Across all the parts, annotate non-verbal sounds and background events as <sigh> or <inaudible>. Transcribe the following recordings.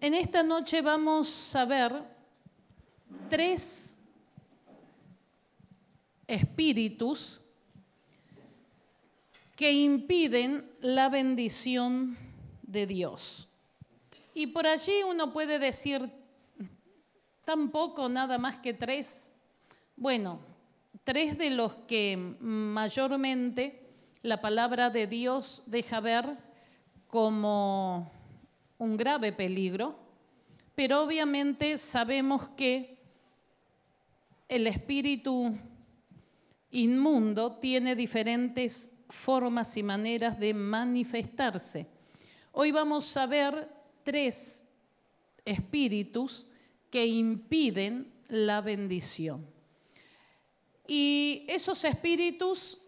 en esta noche vamos a ver tres espíritus que impiden la bendición de Dios. Y por allí uno puede decir tampoco nada más que tres. Bueno, tres de los que mayormente la palabra de Dios deja ver como un grave peligro, pero obviamente sabemos que el espíritu inmundo tiene diferentes formas y maneras de manifestarse. Hoy vamos a ver tres espíritus que impiden la bendición. Y esos espíritus,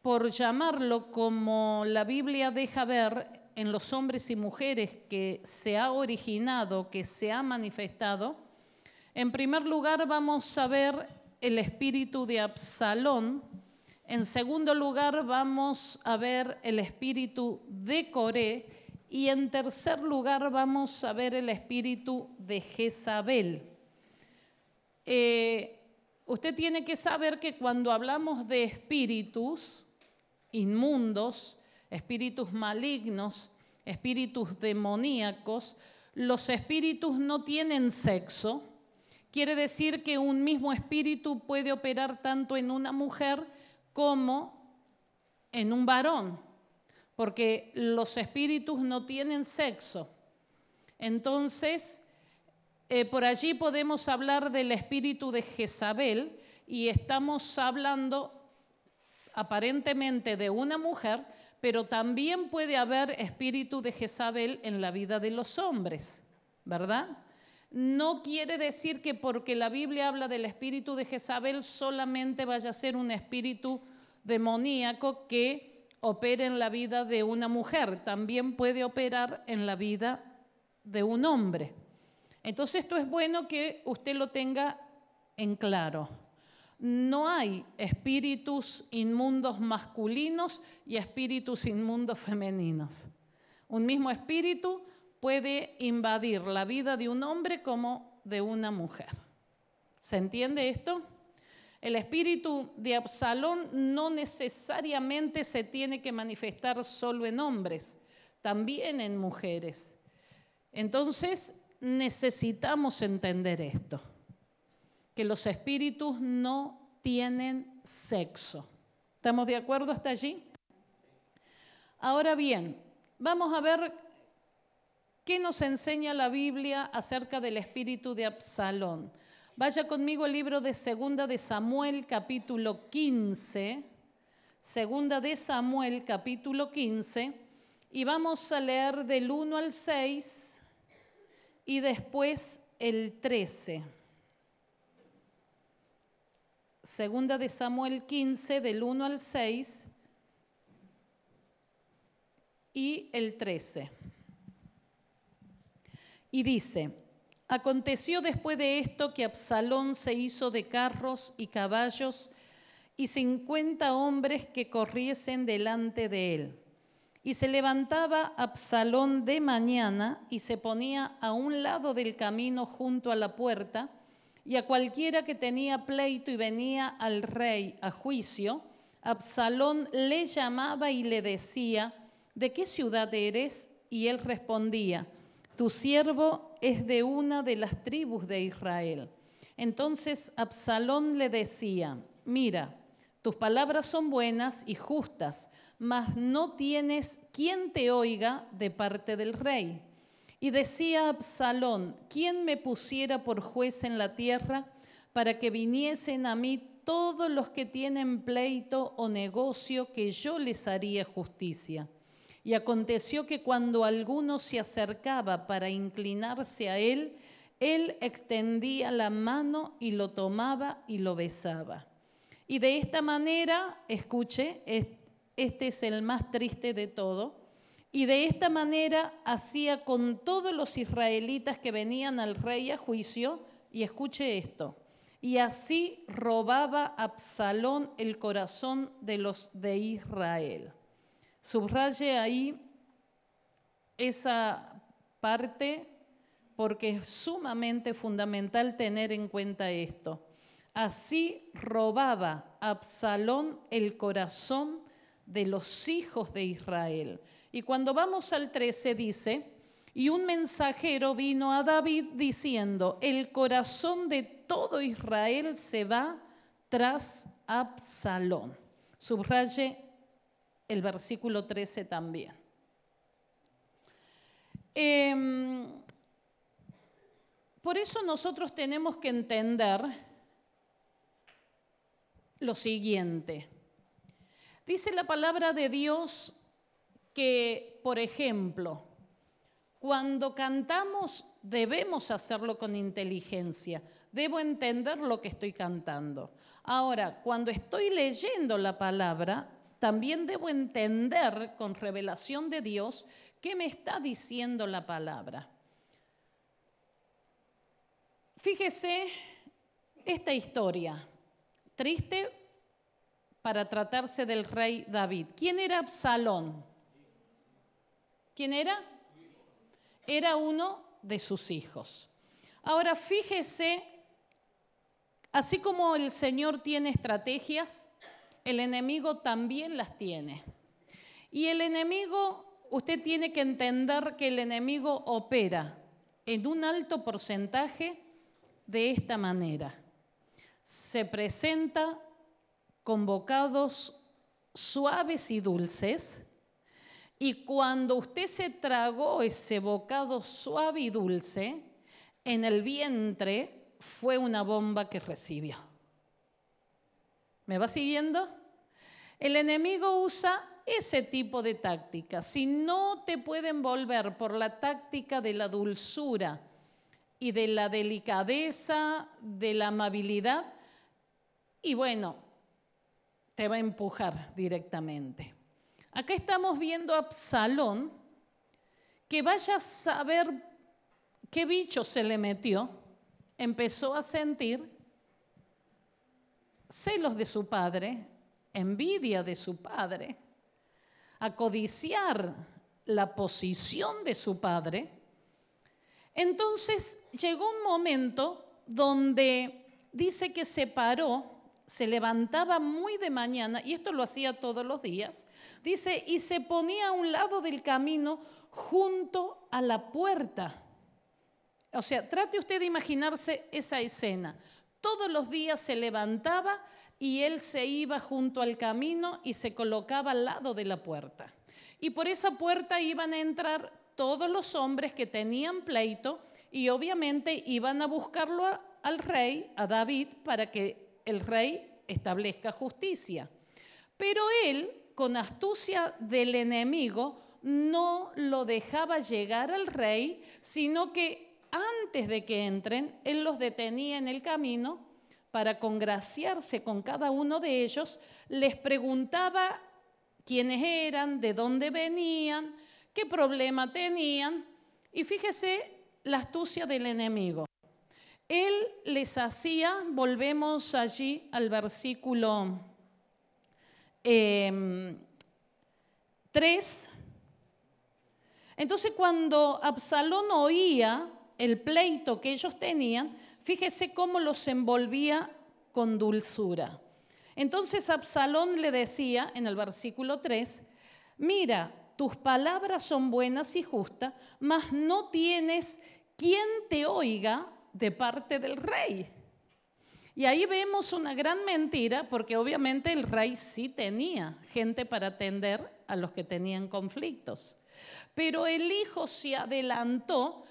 por llamarlo como la Biblia deja ver, en los hombres y mujeres que se ha originado, que se ha manifestado, en primer lugar vamos a ver el espíritu de Absalón, en segundo lugar vamos a ver el espíritu de Coré y en tercer lugar vamos a ver el espíritu de Jezabel. Eh, usted tiene que saber que cuando hablamos de espíritus inmundos, espíritus malignos, espíritus demoníacos. Los espíritus no tienen sexo. Quiere decir que un mismo espíritu puede operar tanto en una mujer como en un varón, porque los espíritus no tienen sexo. Entonces, eh, por allí podemos hablar del espíritu de Jezabel y estamos hablando aparentemente de una mujer, pero también puede haber espíritu de Jezabel en la vida de los hombres, ¿verdad? No quiere decir que porque la Biblia habla del espíritu de Jezabel solamente vaya a ser un espíritu demoníaco que opere en la vida de una mujer, también puede operar en la vida de un hombre. Entonces esto es bueno que usted lo tenga en claro no hay espíritus inmundos masculinos y espíritus inmundos femeninos. Un mismo espíritu puede invadir la vida de un hombre como de una mujer. ¿Se entiende esto? El espíritu de Absalón no necesariamente se tiene que manifestar solo en hombres, también en mujeres. Entonces necesitamos entender esto que los espíritus no tienen sexo. ¿Estamos de acuerdo hasta allí? Ahora bien, vamos a ver qué nos enseña la Biblia acerca del espíritu de Absalón. Vaya conmigo el libro de Segunda de Samuel capítulo 15, Segunda de Samuel capítulo 15, y vamos a leer del 1 al 6 y después el 13. Segunda de Samuel 15, del 1 al 6 y el 13. Y dice, aconteció después de esto que Absalón se hizo de carros y caballos y cincuenta hombres que corriesen delante de él. Y se levantaba Absalón de mañana y se ponía a un lado del camino junto a la puerta, y a cualquiera que tenía pleito y venía al rey a juicio, Absalón le llamaba y le decía, ¿de qué ciudad eres? Y él respondía, tu siervo es de una de las tribus de Israel. Entonces Absalón le decía, mira, tus palabras son buenas y justas, mas no tienes quien te oiga de parte del rey. Y decía Absalón, ¿quién me pusiera por juez en la tierra para que viniesen a mí todos los que tienen pleito o negocio que yo les haría justicia? Y aconteció que cuando alguno se acercaba para inclinarse a él, él extendía la mano y lo tomaba y lo besaba. Y de esta manera, escuche, este es el más triste de todo, y de esta manera hacía con todos los israelitas que venían al rey a juicio, y escuche esto, y así robaba Absalón el corazón de los de Israel. Subraye ahí esa parte porque es sumamente fundamental tener en cuenta esto. Así robaba Absalón el corazón de los hijos de Israel. Y cuando vamos al 13 dice, y un mensajero vino a David diciendo, el corazón de todo Israel se va tras Absalón. Subraye el versículo 13 también. Em, por eso nosotros tenemos que entender lo siguiente. Dice la palabra de Dios que, por ejemplo, cuando cantamos debemos hacerlo con inteligencia. Debo entender lo que estoy cantando. Ahora, cuando estoy leyendo la palabra, también debo entender con revelación de Dios qué me está diciendo la palabra. Fíjese esta historia, triste para tratarse del rey David. ¿Quién era Absalón? ¿Quién era? Era uno de sus hijos. Ahora fíjese, así como el Señor tiene estrategias, el enemigo también las tiene. Y el enemigo, usted tiene que entender que el enemigo opera en un alto porcentaje de esta manera. Se presenta convocados suaves y dulces y cuando usted se tragó ese bocado suave y dulce, en el vientre fue una bomba que recibió. ¿Me va siguiendo? El enemigo usa ese tipo de táctica. Si no te puede envolver por la táctica de la dulzura y de la delicadeza, de la amabilidad, y bueno, te va a empujar directamente. Acá estamos viendo a Absalón, que vaya a saber qué bicho se le metió, empezó a sentir celos de su padre, envidia de su padre, a codiciar la posición de su padre. Entonces llegó un momento donde dice que se paró se levantaba muy de mañana, y esto lo hacía todos los días, dice, y se ponía a un lado del camino junto a la puerta. O sea, trate usted de imaginarse esa escena. Todos los días se levantaba y él se iba junto al camino y se colocaba al lado de la puerta. Y por esa puerta iban a entrar todos los hombres que tenían pleito y obviamente iban a buscarlo al rey, a David, para que el rey establezca justicia. Pero él, con astucia del enemigo, no lo dejaba llegar al rey, sino que antes de que entren, él los detenía en el camino para congraciarse con cada uno de ellos, les preguntaba quiénes eran, de dónde venían, qué problema tenían, y fíjese la astucia del enemigo. Él les hacía, volvemos allí al versículo 3. Em, Entonces cuando Absalón oía el pleito que ellos tenían, fíjese cómo los envolvía con dulzura. Entonces Absalón le decía en el versículo 3, mira, tus palabras son buenas y justas, mas no tienes quien te oiga de parte del rey. Y ahí vemos una gran mentira porque obviamente el rey sí tenía gente para atender a los que tenían conflictos. Pero el hijo se adelantó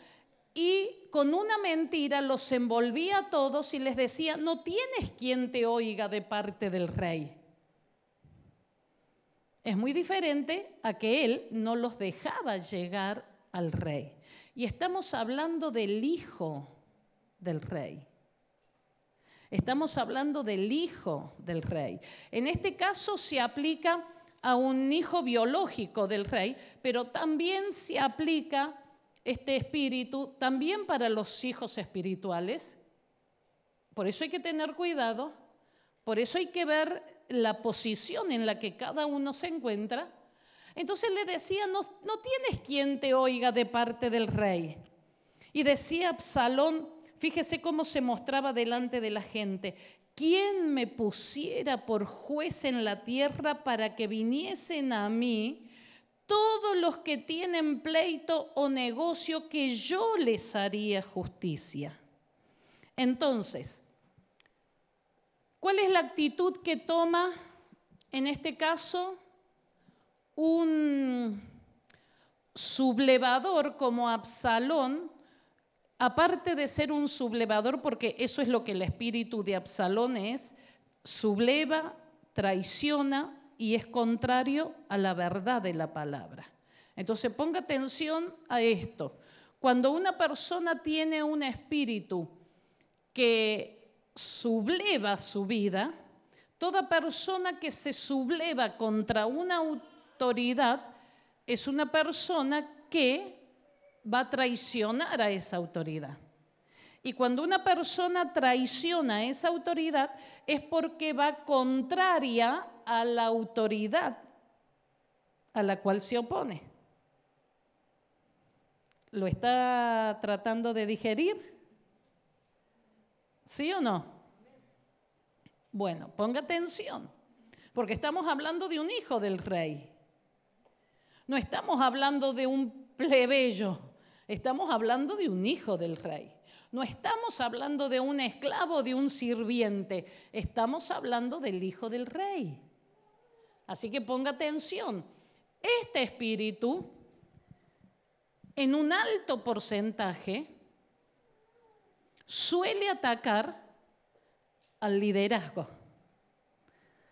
y con una mentira los envolvía a todos y les decía, no tienes quien te oiga de parte del rey. Es muy diferente a que él no los dejaba llegar al rey. Y estamos hablando del hijo del rey. Estamos hablando del hijo del rey. En este caso se aplica a un hijo biológico del rey, pero también se aplica este espíritu también para los hijos espirituales. Por eso hay que tener cuidado, por eso hay que ver la posición en la que cada uno se encuentra. Entonces le decía, no, no tienes quien te oiga de parte del rey. Y decía Absalón, Fíjese cómo se mostraba delante de la gente. ¿Quién me pusiera por juez en la tierra para que viniesen a mí todos los que tienen pleito o negocio que yo les haría justicia? Entonces, ¿cuál es la actitud que toma en este caso un sublevador como Absalón? aparte de ser un sublevador, porque eso es lo que el espíritu de Absalón es, subleva, traiciona y es contrario a la verdad de la palabra. Entonces ponga atención a esto. Cuando una persona tiene un espíritu que subleva su vida, toda persona que se subleva contra una autoridad es una persona que va a traicionar a esa autoridad. Y cuando una persona traiciona a esa autoridad es porque va contraria a la autoridad a la cual se opone. ¿Lo está tratando de digerir? ¿Sí o no? Bueno, ponga atención, porque estamos hablando de un hijo del rey. No estamos hablando de un plebeyo. Estamos hablando de un hijo del rey. No estamos hablando de un esclavo, de un sirviente. Estamos hablando del hijo del rey. Así que ponga atención. Este espíritu, en un alto porcentaje, suele atacar al liderazgo.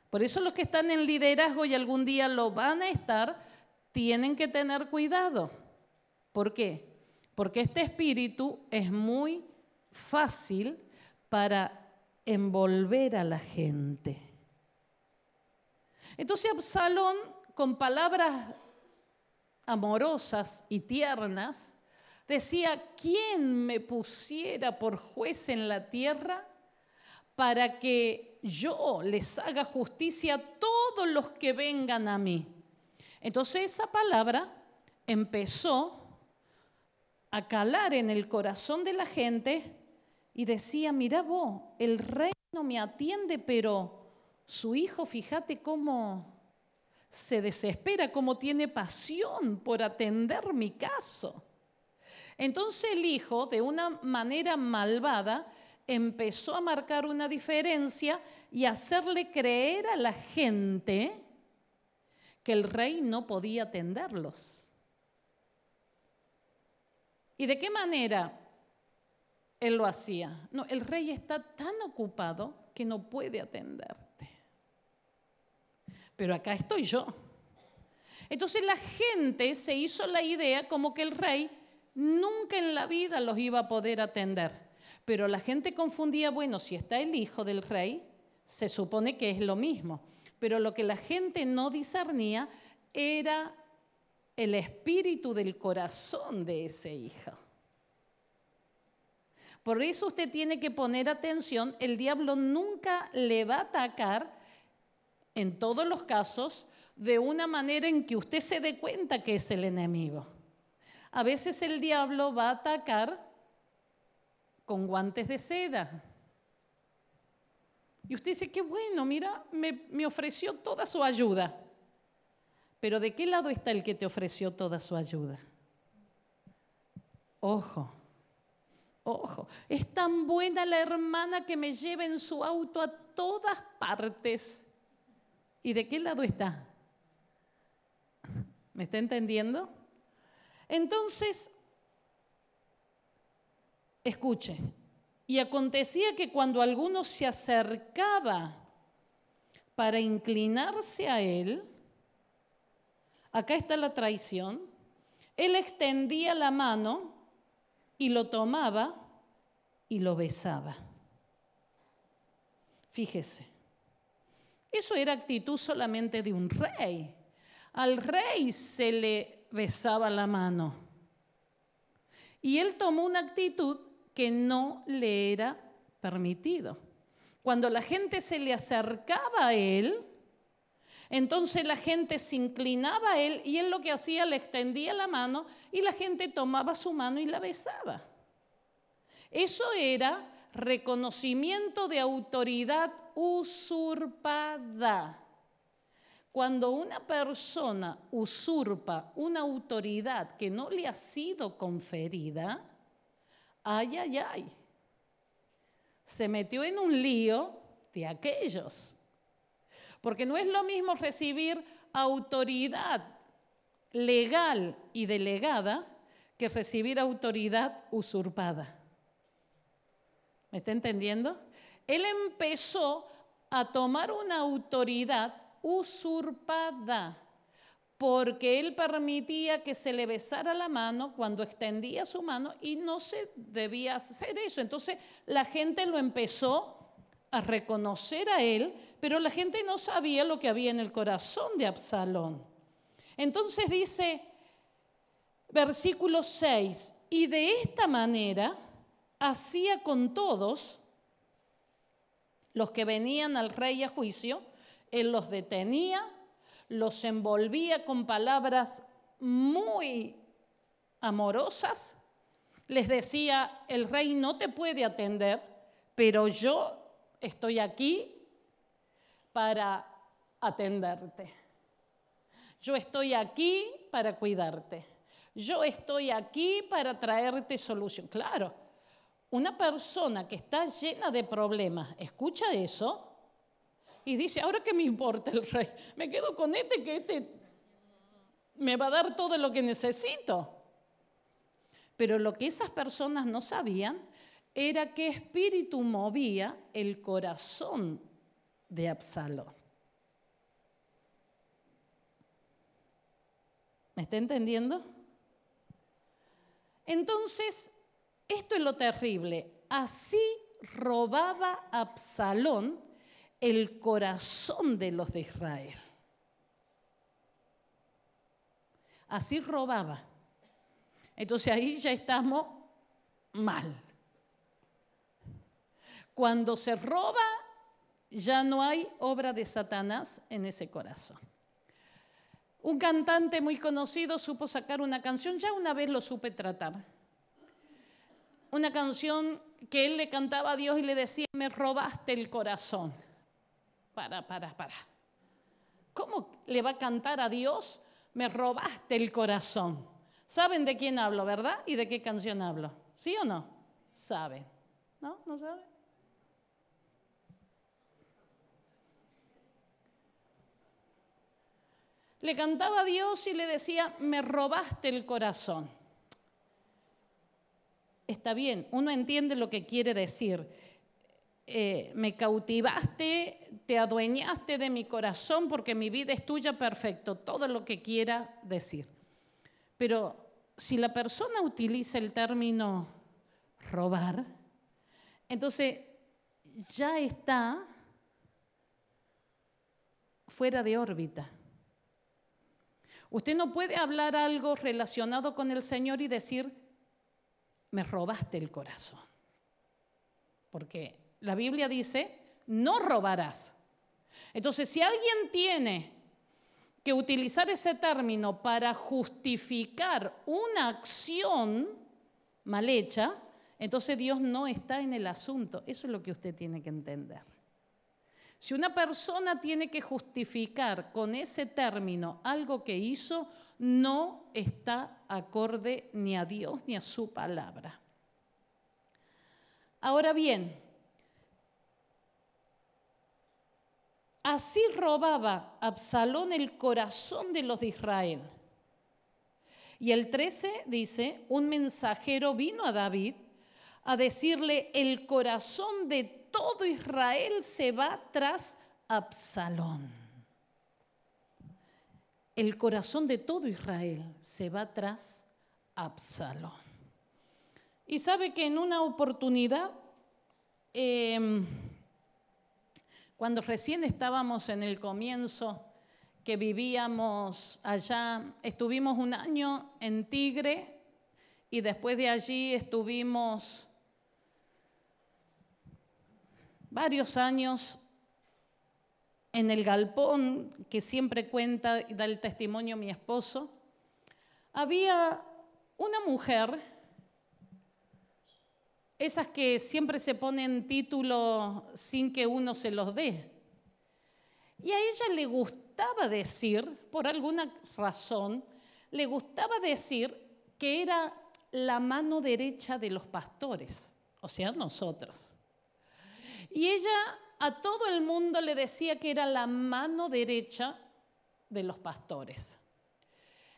Por eso los que están en liderazgo y algún día lo van a estar, tienen que tener cuidado. ¿Por qué? Porque este espíritu es muy fácil para envolver a la gente. Entonces Absalón, con palabras amorosas y tiernas, decía, ¿quién me pusiera por juez en la tierra para que yo les haga justicia a todos los que vengan a mí? Entonces esa palabra empezó a calar en el corazón de la gente y decía, mira vos, el no me atiende, pero su hijo, fíjate cómo se desespera, cómo tiene pasión por atender mi caso. Entonces el hijo, de una manera malvada, empezó a marcar una diferencia y hacerle creer a la gente que el rey no podía atenderlos. ¿Y de qué manera él lo hacía? No, el rey está tan ocupado que no puede atenderte. Pero acá estoy yo. Entonces la gente se hizo la idea como que el rey nunca en la vida los iba a poder atender. Pero la gente confundía, bueno, si está el hijo del rey, se supone que es lo mismo. Pero lo que la gente no discernía era el espíritu del corazón de ese hijo. Por eso usted tiene que poner atención, el diablo nunca le va a atacar, en todos los casos, de una manera en que usted se dé cuenta que es el enemigo. A veces el diablo va a atacar con guantes de seda. Y usted dice, qué bueno, mira, me, me ofreció toda su ayuda. Pero ¿de qué lado está el que te ofreció toda su ayuda? Ojo, ojo, es tan buena la hermana que me lleva en su auto a todas partes. ¿Y de qué lado está? ¿Me está entendiendo? Entonces, escuche, y acontecía que cuando alguno se acercaba para inclinarse a él, Acá está la traición. Él extendía la mano y lo tomaba y lo besaba. Fíjese, eso era actitud solamente de un rey. Al rey se le besaba la mano. Y él tomó una actitud que no le era permitido. Cuando la gente se le acercaba a él, entonces la gente se inclinaba a él y él lo que hacía le extendía la mano y la gente tomaba su mano y la besaba. Eso era reconocimiento de autoridad usurpada. Cuando una persona usurpa una autoridad que no le ha sido conferida, ay, ay, ay, se metió en un lío de aquellos. Porque no es lo mismo recibir autoridad legal y delegada que recibir autoridad usurpada. ¿Me está entendiendo? Él empezó a tomar una autoridad usurpada porque él permitía que se le besara la mano cuando extendía su mano y no se debía hacer eso. Entonces la gente lo empezó a reconocer a él, pero la gente no sabía lo que había en el corazón de Absalón. Entonces dice, versículo 6, y de esta manera hacía con todos los que venían al rey a juicio, él los detenía, los envolvía con palabras muy amorosas, les decía, el rey no te puede atender, pero yo estoy aquí para atenderte. Yo estoy aquí para cuidarte. Yo estoy aquí para traerte solución. Claro, una persona que está llena de problemas escucha eso y dice, ahora qué me importa el rey, me quedo con este que este me va a dar todo lo que necesito. Pero lo que esas personas no sabían era qué espíritu movía el corazón de Absalón. ¿Me está entendiendo? Entonces, esto es lo terrible. Así robaba Absalón el corazón de los de Israel. Así robaba. Entonces ahí ya estamos mal. Cuando se roba, ya no hay obra de Satanás en ese corazón. Un cantante muy conocido supo sacar una canción, ya una vez lo supe tratar. Una canción que él le cantaba a Dios y le decía, me robaste el corazón. Para, para, para. ¿Cómo le va a cantar a Dios? Me robaste el corazón. ¿Saben de quién hablo, verdad? ¿Y de qué canción hablo? ¿Sí o no? Saben. ¿No? ¿No saben? Le cantaba a Dios y le decía, me robaste el corazón. Está bien, uno entiende lo que quiere decir. Eh, me cautivaste, te adueñaste de mi corazón porque mi vida es tuya, perfecto, todo lo que quiera decir. Pero si la persona utiliza el término robar, entonces ya está fuera de órbita. Usted no puede hablar algo relacionado con el Señor y decir, me robaste el corazón. Porque la Biblia dice, no robarás. Entonces, si alguien tiene que utilizar ese término para justificar una acción mal hecha, entonces Dios no está en el asunto. Eso es lo que usted tiene que entender. Si una persona tiene que justificar con ese término algo que hizo, no está acorde ni a Dios ni a su palabra. Ahora bien, así robaba Absalón el corazón de los de Israel. Y el 13 dice, un mensajero vino a David a decirle, el corazón de todo Israel se va tras Absalón. El corazón de todo Israel se va tras Absalón. Y sabe que en una oportunidad, em, cuando recién estábamos en el comienzo, que vivíamos allá, estuvimos un año en Tigre y después de allí estuvimos varios años en el galpón que siempre cuenta y da el testimonio mi esposo, había una mujer, esas que siempre se ponen título sin que uno se los dé. Y a ella le gustaba decir, por alguna razón, le gustaba decir que era la mano derecha de los pastores, o sea, nosotros. Y ella a todo el mundo le decía que era la mano derecha de los pastores.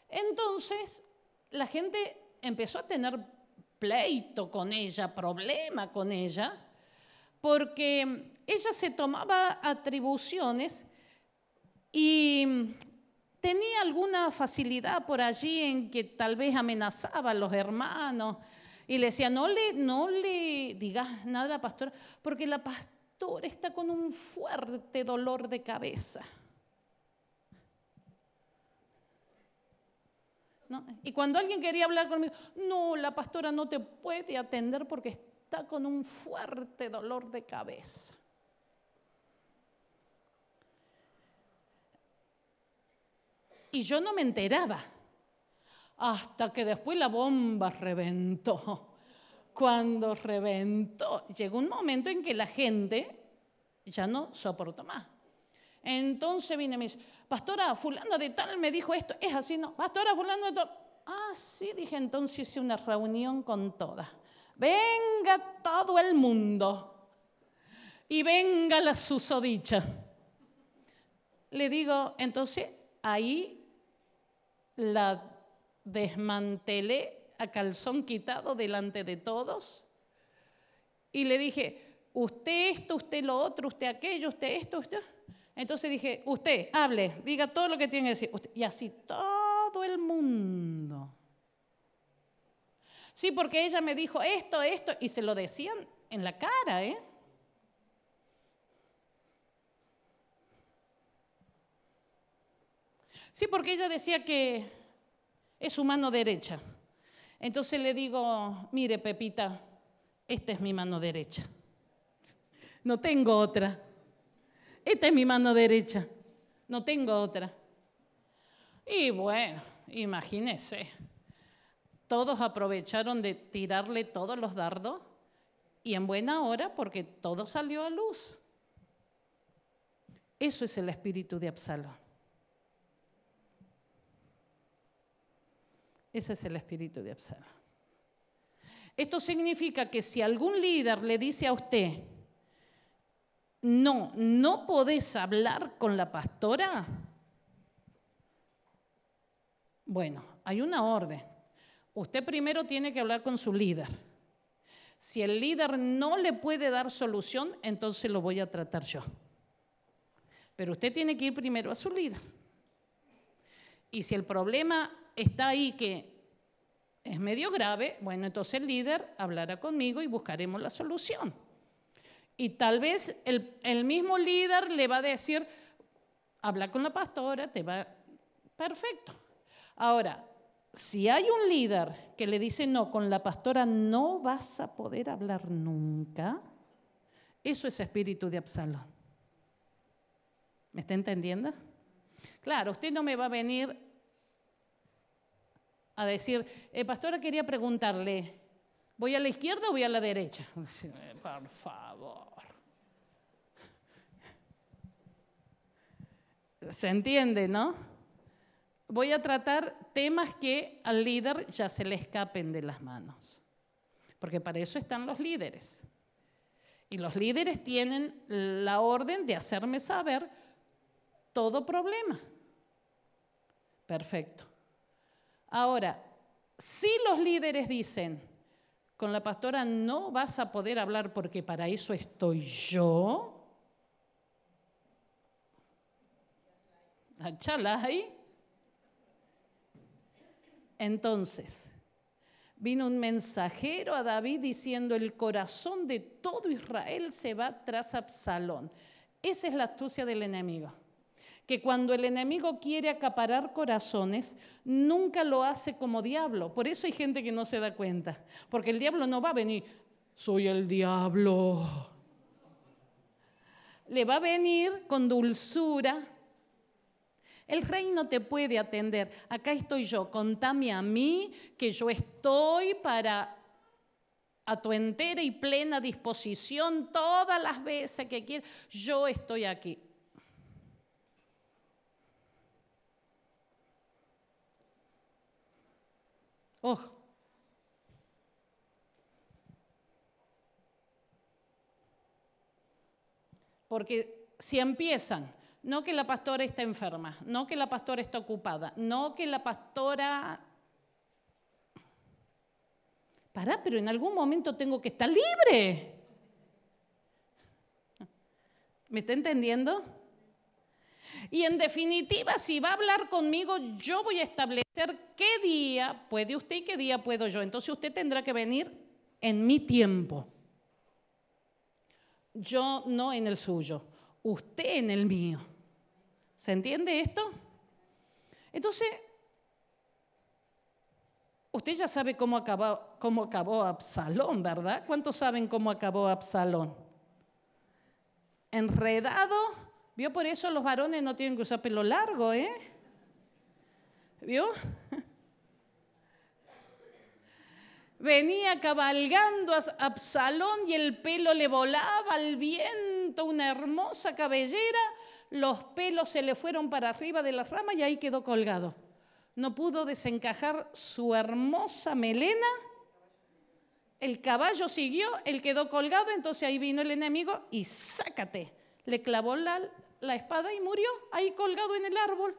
Entonces, la gente empezó a tener pleito con ella, problema con ella, porque ella se tomaba atribuciones y tenía alguna facilidad por allí en que tal vez amenazaba a los hermanos, y le decía, no le, no le digas nada a la pastora, porque la pastora está con un fuerte dolor de cabeza. Y cuando alguien quería hablar conmigo, no, la pastora no te puede atender porque está con un fuerte dolor de cabeza. Y yo no me enteraba hasta que después la bomba reventó. Cuando reventó, llegó un momento en que la gente ya no soportó más. Entonces vine y me dice, pastora, fulano de tal me dijo esto, es así, no, pastora, fulano de tal. Ah, sí, dije, entonces hice una reunión con todas. Venga todo el mundo y venga la susodicha. Le digo, entonces ahí la desmantelé a calzón quitado delante de todos y le dije, usted esto, usted lo otro, usted aquello, usted esto, usted. Entonces dije, usted, hable, diga todo lo que tiene que decir. Y así todo el mundo. Sí, porque ella me dijo esto, esto, y se lo decían en la cara, ¿eh? Sí, porque ella decía que es su mano derecha. Entonces le digo, mire Pepita, esta es mi mano derecha. No tengo otra. Esta es mi mano derecha. No tengo otra. Y bueno, imagínese. Todos aprovecharon de tirarle todos los dardos y en buena hora porque todo salió a luz. Eso es el espíritu de Absalón. Ese es el espíritu de Absalón. Esto significa que si algún líder le dice a usted, no, no podés hablar con la pastora, bueno, hay una orden. Usted primero tiene que hablar con su líder. Si el líder no le puede dar solución, entonces lo voy a tratar yo. Pero usted tiene que ir primero a su líder. Y si el problema está ahí que es medio grave, bueno, entonces el líder hablará conmigo y buscaremos la solución. Y tal vez el, mismo líder le va a decir, habla con la pastora, te va perfecto. Ahora, si hay un líder que le dice, no, con la pastora no vas a poder hablar nunca, eso es espíritu de Absalón. ¿Me está entendiendo? Claro, usted no me va a venir a decir, eh, pastora, quería preguntarle, ¿voy a la izquierda o voy a la derecha? <laughs> Por favor. Se entiende, ¿no? Voy a tratar temas que al líder ya se le escapen de las manos, porque para eso están los líderes. Y los líderes tienen la orden de hacerme saber todo problema. Perfecto. Ahora, si los líderes dicen, con la pastora no vas a poder hablar porque para eso estoy yo, Entonces, vino un mensajero a David diciendo, el corazón de todo Israel se va tras Absalón. Esa es la astucia del enemigo que cuando el enemigo quiere acaparar corazones, nunca lo hace como diablo. Por eso hay gente que no se da cuenta, porque el diablo no va a venir, soy el diablo. Le va a venir con dulzura. El reino te puede atender. Acá estoy yo, contame a mí que yo estoy para a tu entera y plena disposición todas las veces que quieras. Yo estoy aquí. Oh. Porque si empiezan, no que la pastora está enferma, no que la pastora está ocupada, no que la pastora... Pará, pero en algún momento tengo que estar libre. ¿Me está entendiendo? Y en definitiva, si va a hablar conmigo, yo voy a establecer qué día puede usted y qué día puedo yo. Entonces usted tendrá que venir en mi tiempo. Yo no en el suyo, usted en el mío. ¿Se entiende esto? Entonces, usted ya sabe cómo acabó, cómo acabó Absalón, ¿verdad? ¿Cuántos saben cómo acabó Absalón? Enredado Vio por eso los varones no tienen que usar pelo largo, ¿eh? ¿Vio? <laughs> Venía cabalgando a Absalón y el pelo le volaba al viento, una hermosa cabellera, los pelos se le fueron para arriba de la rama y ahí quedó colgado. No pudo desencajar su hermosa melena. El caballo siguió, él quedó colgado, entonces ahí vino el enemigo y sácate. Le clavó la la espada y murió ahí colgado en el árbol.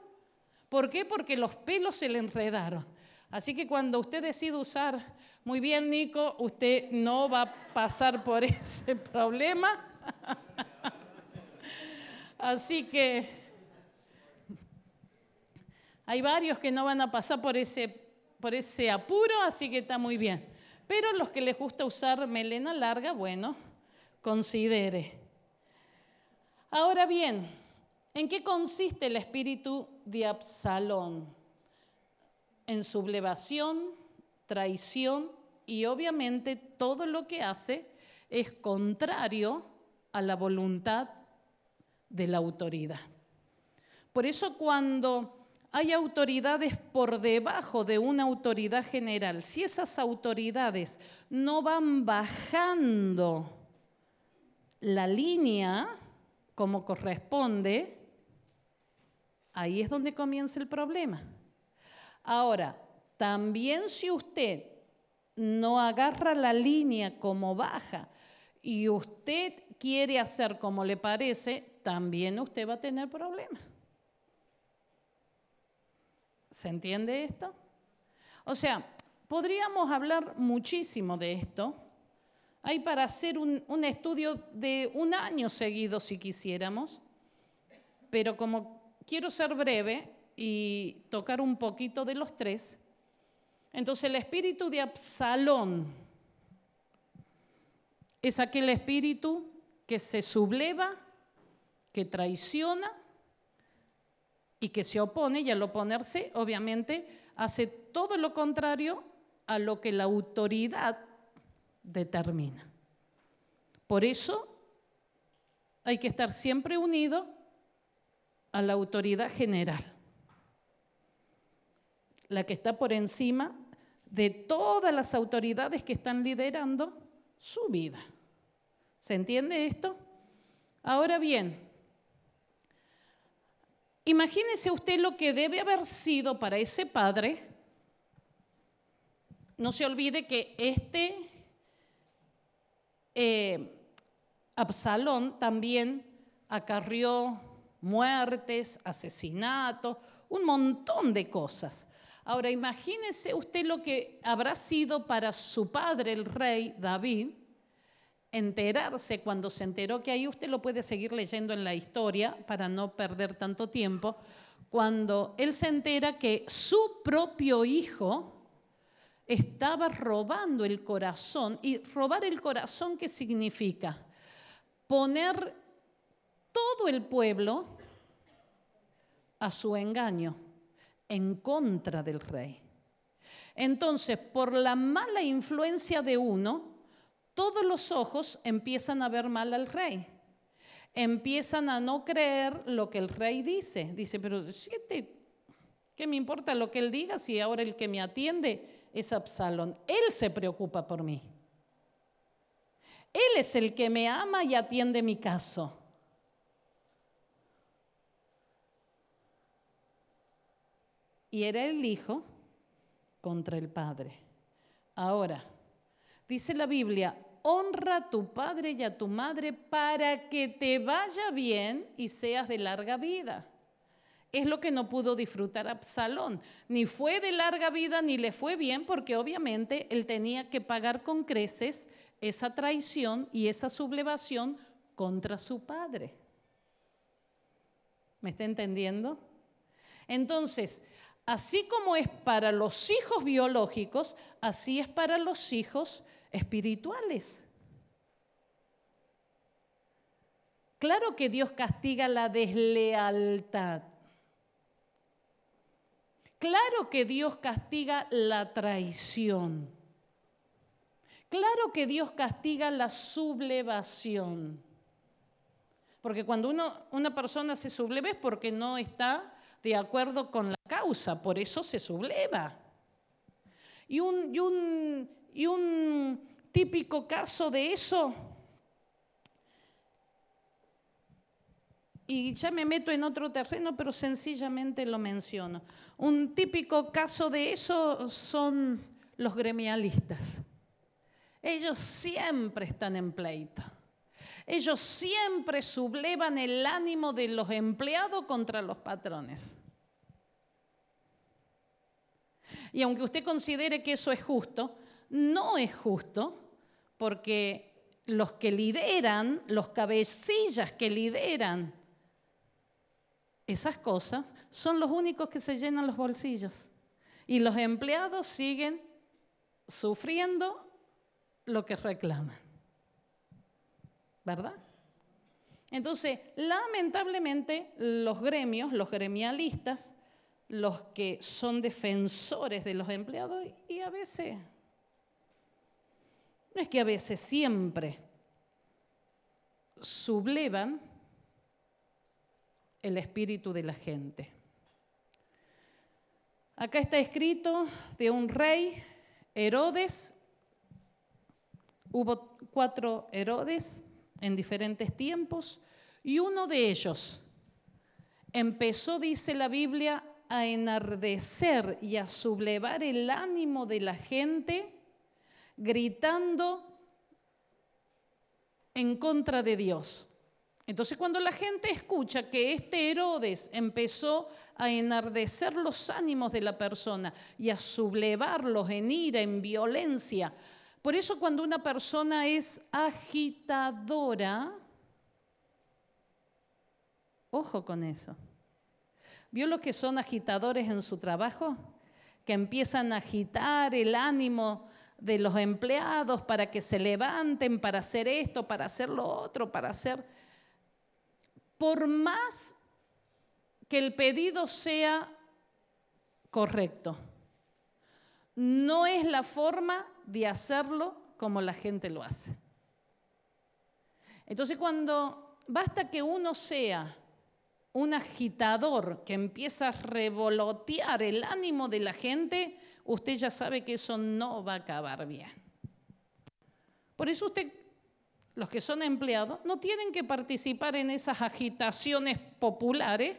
¿Por qué? Porque los pelos se le enredaron. Así que cuando usted decide usar, muy bien Nico, usted no va a pasar por <laughs> ese problema. <laughs> Así que hay varios que no van a pasar por ese, por ese apuro, así que está muy bien. Pero los que les gusta usar melena larga, bueno, considere. Ahora bien, ¿en qué consiste el espíritu de Absalón? En sublevación, traición y obviamente todo lo que hace es contrario a la voluntad de la autoridad. Por eso cuando hay autoridades por debajo de una autoridad general, si esas autoridades no van bajando la línea, como corresponde, ahí es donde comienza el problema. Ahora, también si usted no agarra la línea como baja y usted quiere hacer como le parece, también usted va a tener problemas. ¿Se entiende esto? O sea, podríamos hablar muchísimo de esto, hay para hacer un, estudio de un año seguido si quisiéramos, pero como quiero ser breve y tocar un poquito de los tres, entonces el espíritu de Absalón es aquel espíritu que se subleva, que traiciona y que se opone, y al oponerse, obviamente, hace todo lo contrario a lo que la autoridad determina. Por eso hay que estar siempre unido a la autoridad general, la que está por encima de todas las autoridades que están liderando su vida. ¿Se entiende esto? Ahora bien, imagínese usted lo que debe haber sido para ese padre. No se olvide que este eh, Absalón también acarrió muertes, asesinatos, un montón de cosas. Ahora imagínese usted lo que habrá sido para su padre, el rey David, enterarse cuando se enteró, que ahí usted lo puede seguir leyendo en la historia para no perder tanto tiempo, cuando él se entera que su propio hijo estaba robando el corazón. ¿Y robar el corazón qué significa? Poner todo el pueblo a su engaño, en contra del rey. Entonces, por la mala influencia de uno, todos los ojos empiezan a ver mal al rey. Empiezan a no creer lo que el rey dice. Dice, pero siete, ¿qué me importa lo que él diga si ahora el que me atiende es Absalón. Él se preocupa por mí. Él es el que me ama y atiende mi caso. Y era el hijo contra el padre. Ahora, dice la Biblia, honra a tu padre y a tu madre para que te vaya bien y seas de larga vida es lo que no pudo disfrutar Absalón. Ni fue de larga vida ni le fue bien porque obviamente él tenía que pagar con creces esa traición y esa sublevación contra su padre. ¿Me está entendiendo? Entonces, así como es para los hijos biológicos, así es para los hijos espirituales. Claro que Dios castiga la deslealtad. Claro que Dios castiga la traición. Claro que Dios castiga la sublevación. Porque cuando una persona se subleva es porque no está de acuerdo con la causa, por eso se subleva. Y y un, y un típico caso de eso y ya me meto en otro terreno, pero sencillamente lo menciono. Un típico caso de eso son los gremialistas. Ellos siempre están en pleito. Ellos siempre sublevan el ánimo de los empleados contra los patrones. Y aunque usted considere que eso es justo, no es justo porque los que lideran, los cabecillas que lideran esas cosas, son los únicos que se llenan los bolsillos. Y los empleados siguen sufriendo lo que reclaman. ¿Verdad? Entonces, lamentablemente, los gremios, los gremialistas, los que son defensores de los empleados, y a veces, no es que a veces, siempre, sublevan el espíritu de la gente. Acá está escrito de un rey, Herodes. Hubo cuatro Herodes en diferentes tiempos y uno de ellos empezó, dice la Biblia, a enardecer y a sublevar el ánimo de la gente gritando en contra de Dios. Entonces cuando la gente escucha que este Herodes empezó a enardecer los ánimos de la persona y a sublevarlos en ira, en violencia, por eso cuando una persona es agitadora, ojo con eso. ¿Vio los que son agitadores en su trabajo? Que empiezan a agitar el ánimo de los empleados para que se levanten, para hacer esto, para hacer lo otro, para hacer por más que el pedido sea correcto, no es la forma de hacerlo como la gente lo hace. Entonces cuando basta que uno sea un agitador que empieza a revolotear el ánimo de la gente, usted ya sabe que eso no va a acabar bien. Por eso usted los que son empleados, no tienen que participar en esas agitaciones populares,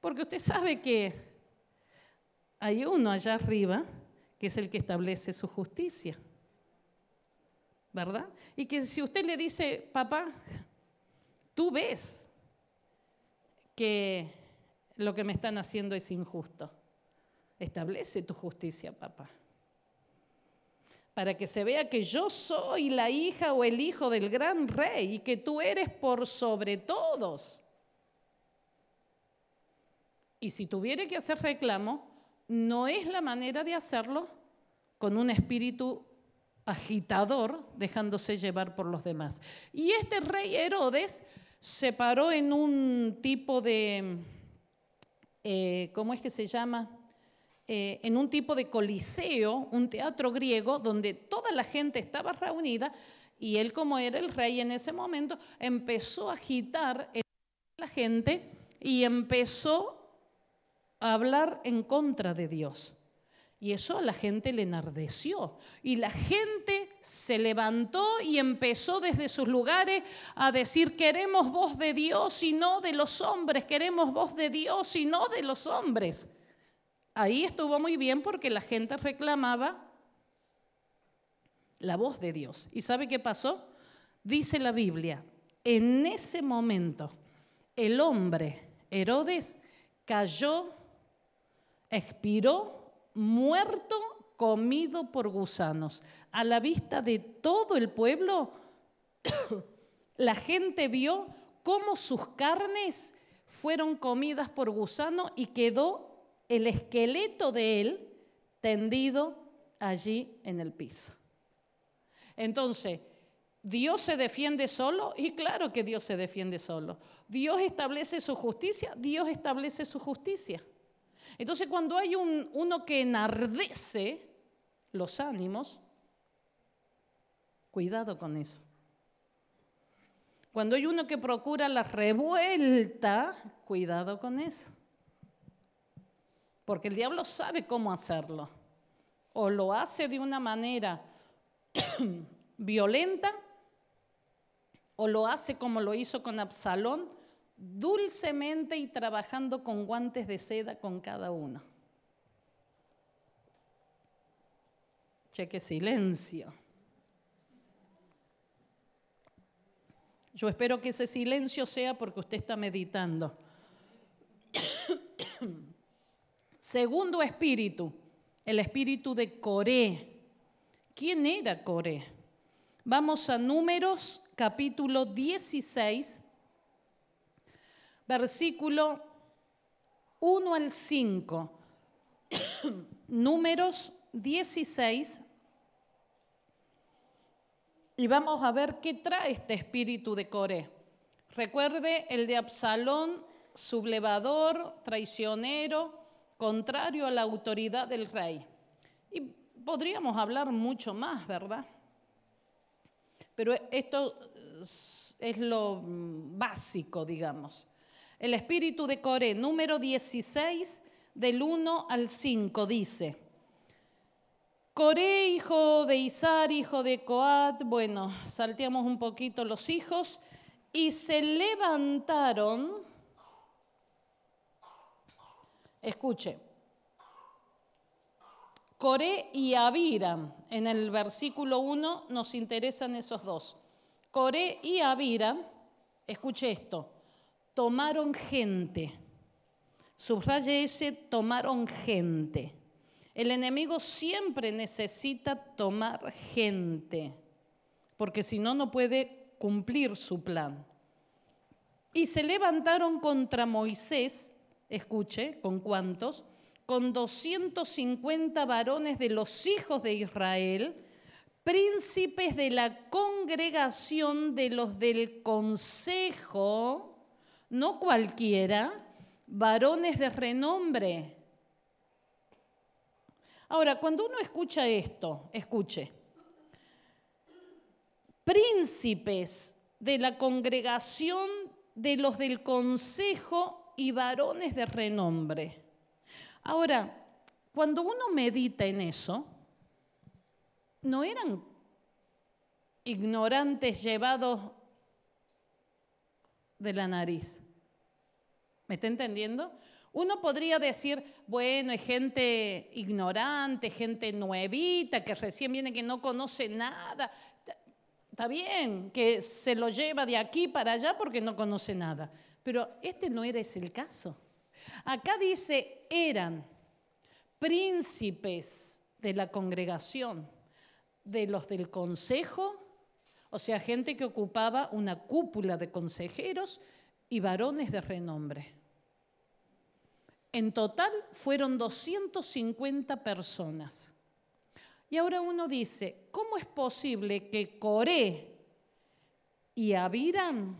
porque usted sabe que hay uno allá arriba que es el que establece su justicia, ¿verdad? Y que si usted le dice, papá, tú ves que lo que me están haciendo es injusto, establece tu justicia, papá para que se vea que yo soy la hija o el hijo del gran rey y que tú eres por sobre todos. Y si tuviera que hacer reclamo, no es la manera de hacerlo con un espíritu agitador, dejándose llevar por los demás. Y este rey Herodes se paró en un tipo de, eh, ¿cómo es que se llama? Eh, en un tipo de coliseo, un teatro griego, donde toda la gente estaba reunida y él como era el rey en ese momento, empezó a agitar a la gente y empezó a hablar en contra de Dios. Y eso a la gente le enardeció. Y la gente se levantó y empezó desde sus lugares a decir, queremos voz de Dios y no de los hombres, queremos voz de Dios y no de los hombres ahí estuvo muy bien porque la gente reclamaba la voz de Dios. ¿Y sabe qué pasó? Dice la Biblia, en ese momento el hombre, Herodes, cayó, expiró, muerto, comido por gusanos. A la vista de todo el pueblo, <coughs> la gente vio cómo sus carnes fueron comidas por gusano y quedó el esqueleto de él tendido allí en el piso. Entonces, Dios se defiende solo y claro que Dios se defiende solo. Dios establece su justicia, Dios establece su justicia. Entonces, cuando hay un, uno que enardece los ánimos, cuidado con eso. Cuando hay uno que procura la revuelta, cuidado con eso porque el diablo sabe cómo hacerlo. O lo hace de una manera <clears throat> violenta, o lo hace como lo hizo con Absalón, dulcemente y trabajando con guantes de seda con cada uno. Cheque silencio. Yo espero que ese silencio sea porque usted está meditando. <clears throat> Segundo espíritu, el espíritu de Coré. ¿Quién era Coré? Vamos a Números capítulo 16, versículo 1 al 5. <coughs> Números 16. Y vamos a ver qué trae este espíritu de Coré. Recuerde el de Absalón, sublevador, traicionero, contrario a la autoridad del rey. Y podríamos hablar mucho más, ¿verdad? Pero esto es lo básico, digamos. El espíritu de Coré, número 16, del 1 al 5, dice, Coré, hijo de Izar, hijo de Coat, bueno, salteamos un poquito los hijos, y se levantaron Escuche. Coré y Avira, en el versículo 1 nos interesan esos dos. Coré y Avira, escuche esto, tomaron gente. Subraye ese, tomaron gente. El enemigo siempre necesita tomar gente, porque si no, no puede cumplir su plan. Y se levantaron contra Moisés escuche, con cuántos, con 250 varones de los hijos de Israel, príncipes de la congregación de los del consejo, no cualquiera, varones de renombre. Ahora, cuando uno escucha esto, escuche, príncipes de la congregación de los del consejo y varones de renombre. Ahora, cuando uno medita en eso, no eran ignorantes llevados de la nariz. ¿Me está entendiendo? Uno podría decir, bueno, es gente ignorante, gente nuevita, que recién viene, que no conoce nada. Está bien que se lo lleva de aquí para allá porque no conoce nada. Pero este no era ese el caso. Acá dice, eran príncipes de la congregación, de los del consejo, o sea, gente que ocupaba una cúpula de consejeros y varones de renombre. En total fueron 250 personas. Y ahora uno dice, ¿cómo es posible que Coré y Abiram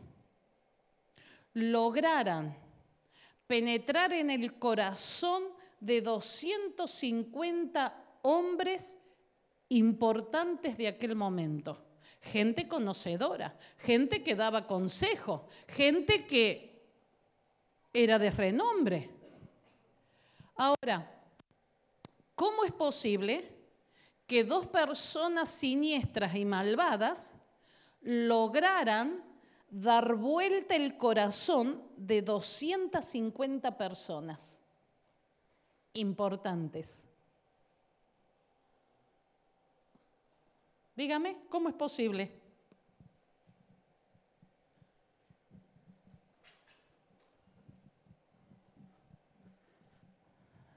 lograran penetrar en el corazón de 250 hombres importantes de aquel momento. Gente conocedora, gente que daba consejo, gente que era de renombre. Ahora, ¿cómo es posible que dos personas siniestras y malvadas lograran dar vuelta el corazón de 250 personas importantes. Dígame, ¿cómo es posible?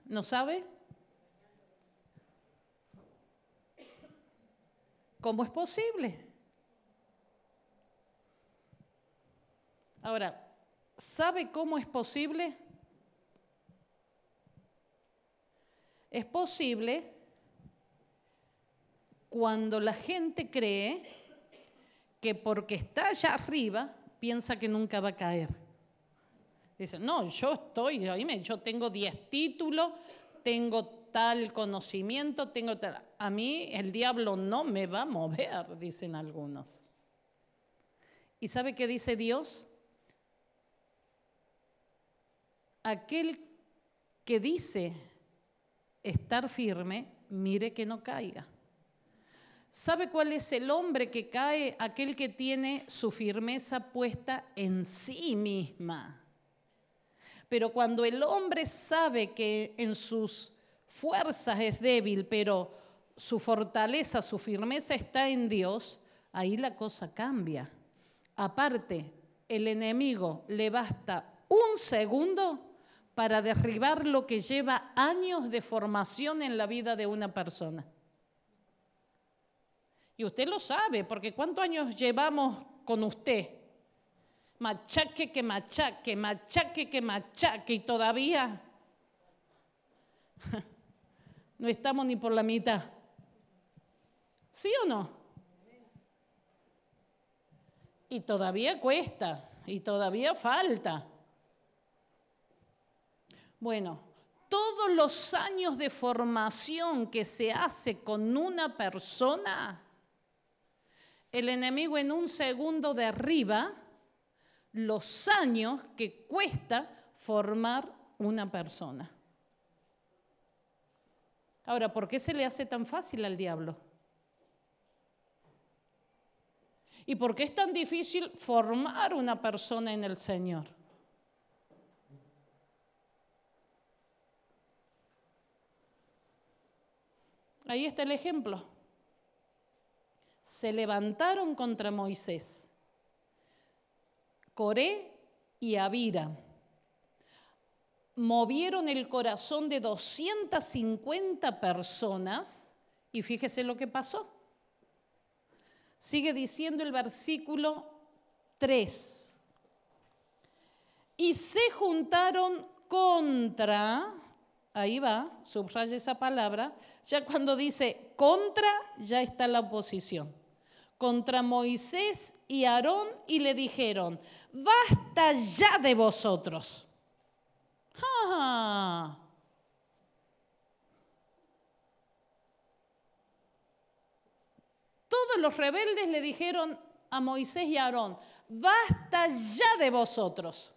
¿No sabe? ¿Cómo es posible? Ahora, ¿sabe cómo es posible? Es posible cuando la gente cree que porque está allá arriba piensa que nunca va a caer. Dice, no, yo estoy, yo tengo 10 títulos, tengo tal conocimiento, tengo tal... A mí el diablo no me va a mover, dicen algunos. ¿Y sabe qué dice Dios? aquel que dice estar firme, mire que no caiga. ¿Sabe cuál es el hombre que cae? Aquel que tiene su firmeza puesta en sí misma. Pero cuando el hombre sabe que en sus fuerzas es débil, pero su fortaleza, su firmeza está en Dios, ahí la cosa cambia. Aparte, el enemigo le basta un segundo para derribar lo que lleva años de formación en la vida de una persona. Y usted lo sabe, porque ¿cuántos años llevamos con usted? Machaque que machaque, machaque que machaque, y todavía <laughs> no estamos ni por la mitad. ¿Sí o no? Y todavía cuesta, y todavía falta. Bueno, todos los años de formación que se hace con una persona, el enemigo en un segundo derriba los años que cuesta formar una persona. Ahora, ¿por qué se le hace tan fácil al diablo? ¿Y por qué es tan difícil formar una persona en el Señor? Ahí está el ejemplo. Se levantaron contra Moisés, Coré y Avira. Movieron el corazón de 250 personas y fíjese lo que pasó. Sigue diciendo el versículo 3. Y se juntaron contra ahí va, subraya esa palabra, ya cuando dice contra, ya está la oposición. Contra Moisés y Aarón y le dijeron, basta ya de vosotros. Todos los rebeldes le dijeron a Moisés y Aarón, basta ya de vosotros.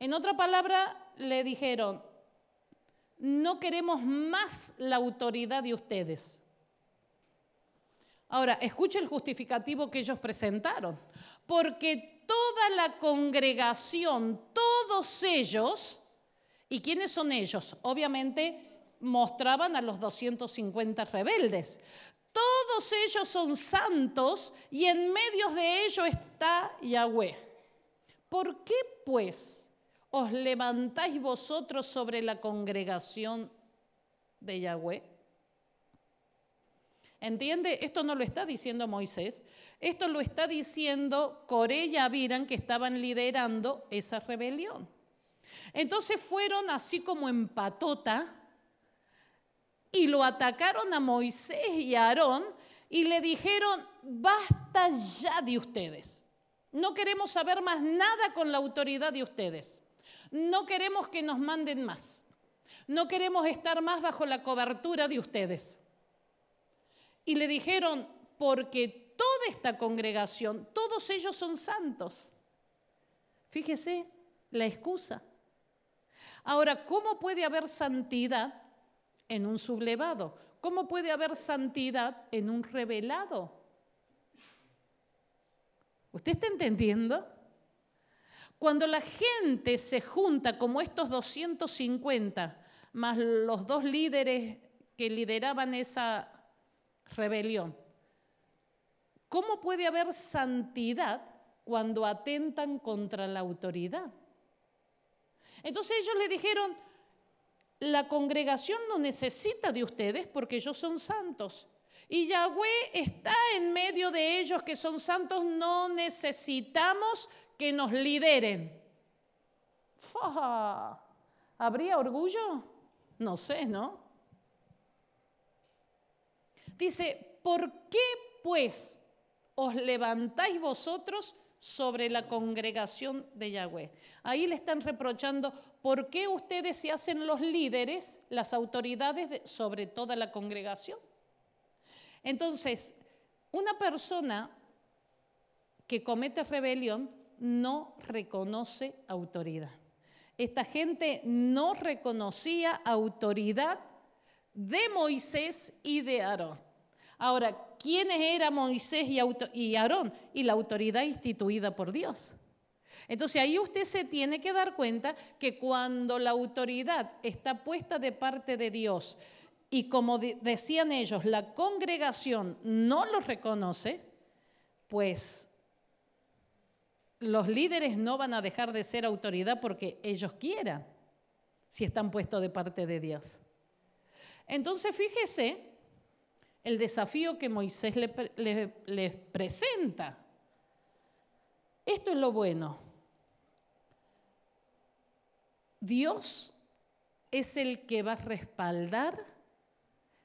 En otra palabra, le dijeron, no queremos más la autoridad de ustedes. Ahora, escuche el justificativo que ellos presentaron, porque toda la congregación, todos ellos, ¿y quiénes son ellos? Obviamente mostraban a los 250 rebeldes. Todos ellos son santos y en medio de ellos está Yahweh. ¿Por qué pues? os levantáis vosotros sobre la congregación de Yahweh? ¿Entiende? Esto no lo está diciendo Moisés, esto lo está diciendo Coré y Abiram que estaban liderando esa rebelión. Entonces fueron así como en patota y lo atacaron a Moisés y a Aarón y le dijeron, basta ya de ustedes, no queremos saber más nada con la autoridad de ustedes. No queremos que nos manden más. No queremos estar más bajo la cobertura de ustedes. Y le dijeron, porque toda esta congregación, todos ellos son santos. Fíjese la excusa. Ahora, ¿cómo puede haber santidad en un sublevado? ¿Cómo puede haber santidad en un revelado? ¿Usted está entendiendo? Cuando la gente se junta como estos 250, más los dos líderes que lideraban esa rebelión, ¿cómo puede haber santidad cuando atentan contra la autoridad? Entonces ellos le dijeron, la congregación no necesita de ustedes porque ellos son santos. Y Yahweh está en medio de ellos que son santos, no necesitamos que nos lideren. ¿Habría orgullo? No sé, ¿no? Dice, ¿por qué pues os levantáis vosotros sobre la congregación de Yahweh? Ahí le están reprochando, ¿por qué ustedes se hacen los líderes, las autoridades sobre toda la congregación? Entonces, una persona que comete rebelión no reconoce autoridad. Esta gente no reconocía autoridad de Moisés y de Aarón. Ahora, ¿quiénes eran Moisés y Aarón? Y la autoridad instituida por Dios. Entonces ahí usted se tiene que dar cuenta que cuando la autoridad está puesta de parte de Dios y como decían ellos, la congregación no lo reconoce, pues los líderes no van a dejar de ser autoridad porque ellos quieran, si están puestos de parte de Dios. Entonces, fíjese el desafío que Moisés les presenta. Esto es lo bueno. Dios es el que va a respaldar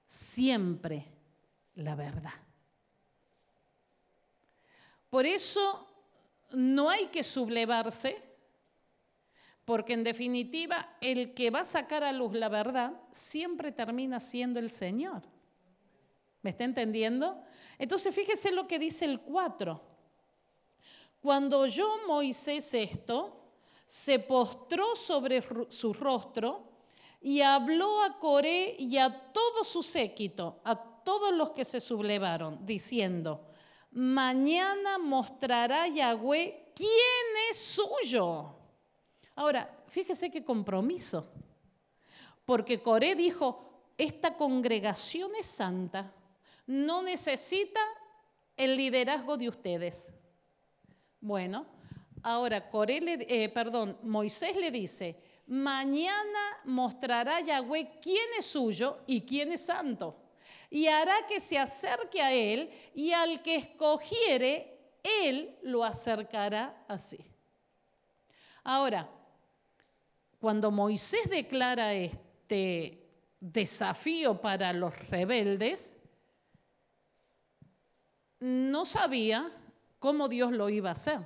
siempre la verdad. Por eso no hay que sublevarse, porque en definitiva el que va a sacar a luz la verdad siempre termina siendo el Señor. ¿Me está entendiendo? Entonces fíjese lo que dice el 4. Cuando oyó Moisés esto, se postró sobre su rostro y habló a Coré y a todo su séquito, a todos los que se sublevaron, diciendo, mañana mostrará Yahweh quién es suyo. Ahora, fíjese qué compromiso, porque Coré dijo, esta congregación es santa, no necesita el liderazgo de ustedes. Bueno, ahora Coré eh, perdón, Moisés le dice, mañana mostrará Yahweh quién es suyo y quién es santo y hará que se acerque a él, y al que escogiere, él lo acercará así. Ahora, cuando Moisés declara este desafío para los rebeldes, no sabía cómo Dios lo iba a hacer.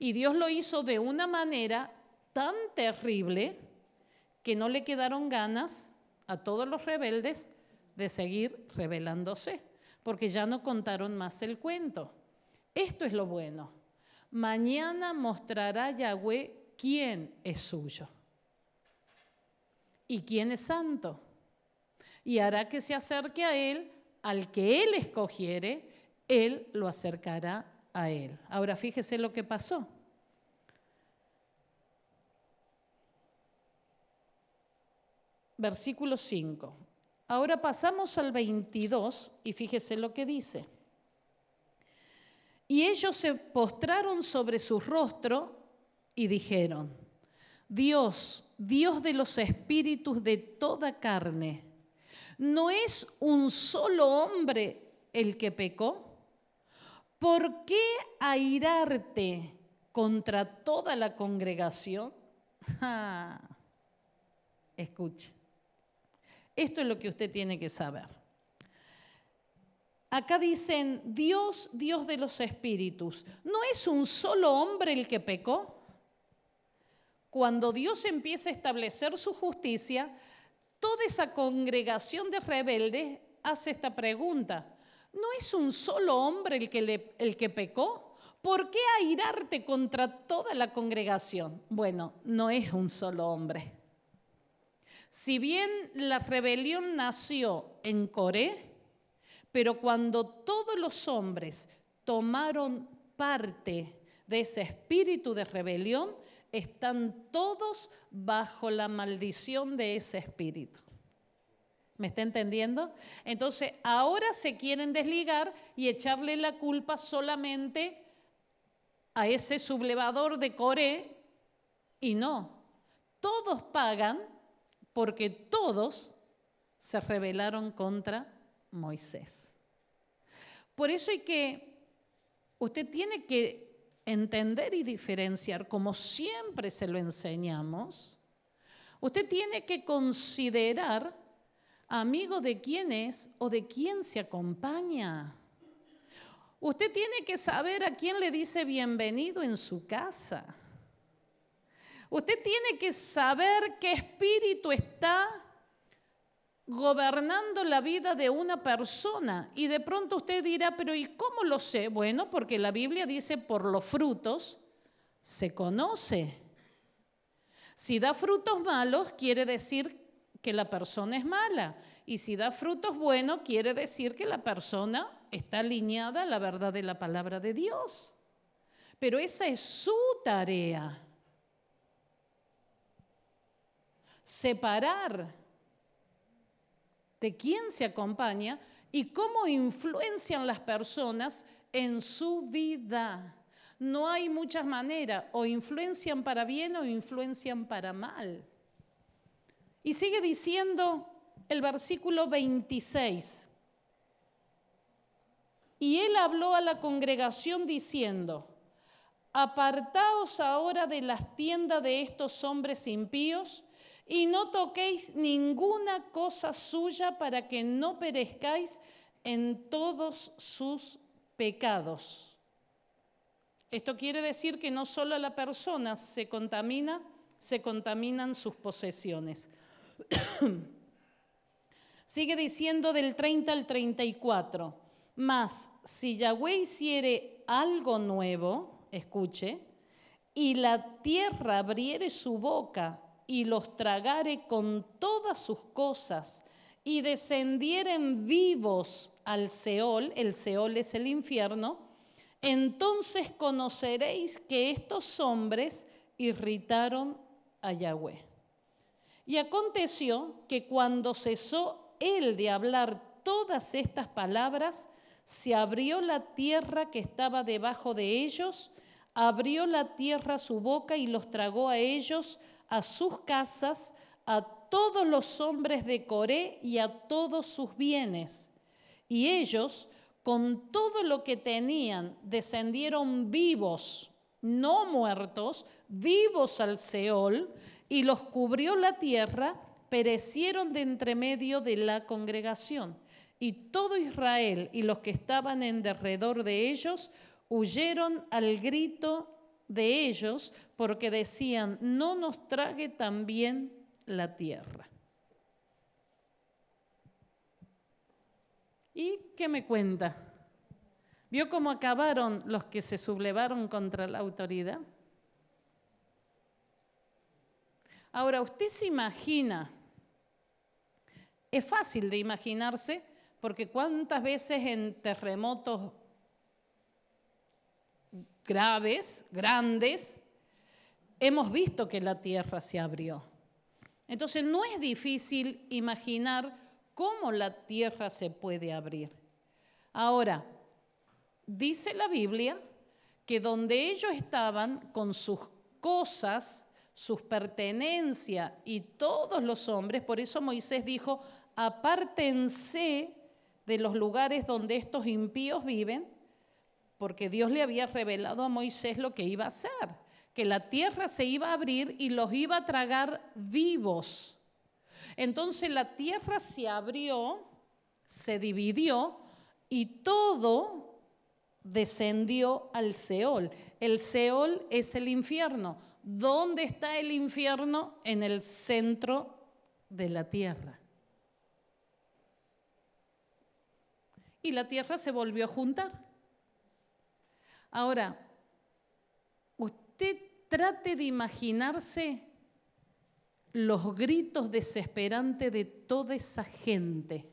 Y Dios lo hizo de una manera tan terrible que no le quedaron ganas a todos los rebeldes de seguir rebelándose, porque ya no contaron más el cuento. Esto es lo bueno. Mañana mostrará Yahweh quién es suyo y quién es santo, y hará que se acerque a él, al que él escogiere, él lo acercará a él. Ahora fíjese lo que pasó. versículo 5. Ahora pasamos al 22 y fíjese lo que dice. Y ellos se postraron sobre su rostro y dijeron, Dios, Dios de los espíritus de toda carne, ¿no es un solo hombre el que pecó? ¿Por qué airarte contra toda la congregación? <laughs> Ah, escuche. Esto es lo que usted tiene que saber. Acá dicen, Dios, Dios de los espíritus. ¿No es un solo hombre el que pecó? Cuando Dios empieza a establecer su justicia, toda esa congregación de rebeldes hace esta pregunta. ¿No es un solo hombre el que, el que pecó? ¿Por qué airarte contra toda la congregación? Bueno, no es un solo hombre si bien la rebelión nació en Coré, pero cuando todos los hombres tomaron parte de ese espíritu de rebelión, están todos bajo la maldición de ese espíritu. ¿Me está entendiendo? Entonces, ahora se quieren desligar y echarle la culpa solamente a ese sublevador de Coré y no. Todos pagan porque todos se rebelaron contra Moisés. Por eso hay que, usted tiene que entender y diferenciar, como siempre se lo enseñamos, usted tiene que considerar amigo de quién es o de quién se acompaña. Usted tiene que saber a quién le dice bienvenido en su casa. Usted tiene que saber qué espíritu está gobernando la vida de una persona. Y de pronto usted dirá, pero ¿y cómo lo sé? Bueno, porque la Biblia dice, por los frutos se conoce. Si da frutos malos, quiere decir que la persona es mala. Y si da frutos buenos, quiere decir que la persona está alineada a la verdad de la palabra de Dios. Pero esa es su tarea. separar de quién se acompaña y cómo influencian las personas en su vida. No hay muchas maneras, o influencian para bien o influencian para mal. Y sigue diciendo el versículo 26. Y él habló a la congregación diciendo, apartaos ahora de las tiendas de estos hombres impíos y no toquéis ninguna cosa suya para que no perezcáis en todos sus pecados. Esto quiere decir que no solo la persona se contamina, se contaminan sus posesiones. <coughs> Sigue diciendo del 30 al 34, mas si Yahweh hiciere algo nuevo, escuche, y la tierra abriere su boca y los tragare con todas sus cosas y descendieren vivos al Seol, el Seol es el infierno, entonces conoceréis que estos hombres irritaron a Yahweh. Y aconteció que cuando cesó él de hablar todas estas palabras, se abrió la tierra que estaba debajo de ellos, abrió la tierra su boca y los tragó a ellos a sus casas, a todos los hombres de Coré y a todos sus bienes. Y ellos, con todo lo que tenían, descendieron vivos, no muertos, vivos al Seol, y los cubrió la tierra, perecieron de entre medio de la congregación. Y todo Israel y los que estaban en derredor de ellos huyeron al grito de ellos porque decían, no nos trague también la tierra. ¿Y qué me cuenta? ¿Vio cómo acabaron los que se sublevaron contra la autoridad? Ahora, usted se imagina, es fácil de imaginarse, porque cuántas veces en terremotos graves, grandes, hemos visto que la tierra se abrió. Entonces no es difícil imaginar cómo la tierra se puede abrir. Ahora, dice la Biblia que donde ellos estaban con sus cosas, sus pertenencias y todos los hombres, por eso Moisés dijo, apártense de los lugares donde estos impíos viven porque Dios le había revelado a Moisés lo que iba a hacer, que la tierra se iba a abrir y los iba a tragar vivos. Entonces la tierra se abrió, se dividió y todo descendió al Seol. El Seol es el infierno. ¿Dónde está el infierno? En el centro de la tierra. Y la tierra se volvió a juntar. Ahora, usted trate de imaginarse los gritos desesperantes de toda esa gente.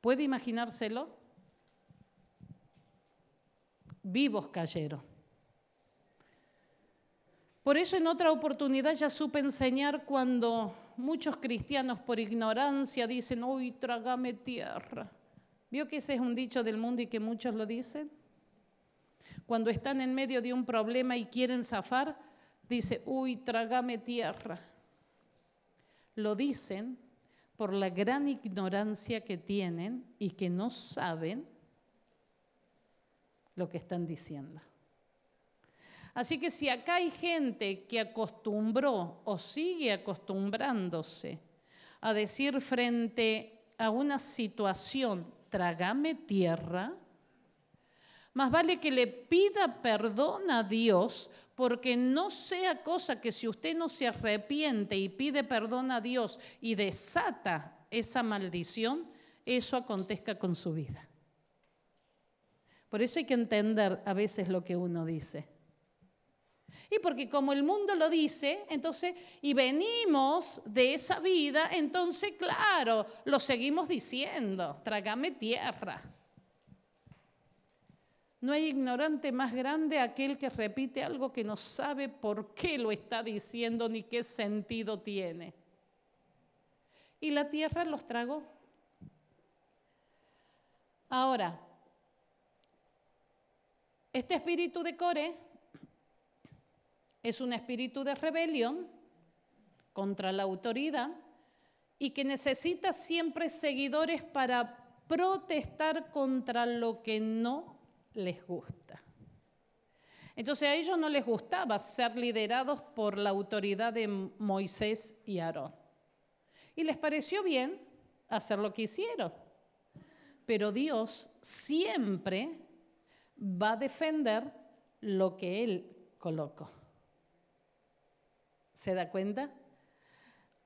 ¿Puede imaginárselo? Vivos cayeron. Por eso en otra oportunidad ya supe enseñar cuando muchos cristianos por ignorancia dicen, uy, trágame tierra. ¿Vio que ese es un dicho del mundo y que muchos lo dicen? Cuando están en medio de un problema y quieren zafar, dice, uy, trágame tierra. Lo dicen por la gran ignorancia que tienen y que no saben lo que están diciendo. Así que si acá hay gente que acostumbró o sigue acostumbrándose a decir frente a una situación trágame tierra? Más vale que le pida perdón a Dios, porque no sea cosa que si usted no se arrepiente y pide perdón a Dios y desata esa maldición, eso acontezca con su vida. Por eso hay que entender a veces lo que uno dice. Y porque como el mundo lo dice, entonces, y venimos de esa vida, entonces, claro, lo seguimos diciendo, trágame tierra. No hay ignorante más grande aquel que repite algo que no sabe por qué lo está diciendo ni qué sentido tiene. Y la tierra los tragó. Ahora, este espíritu de Core es un espíritu de rebelión contra la autoridad y que necesita siempre seguidores para protestar contra lo que no les gusta. Entonces a ellos no les gustaba ser liderados por la autoridad de Moisés y Aarón. Y les pareció bien hacer lo que hicieron. Pero Dios siempre va a defender lo que Él colocó. ¿Se da cuenta?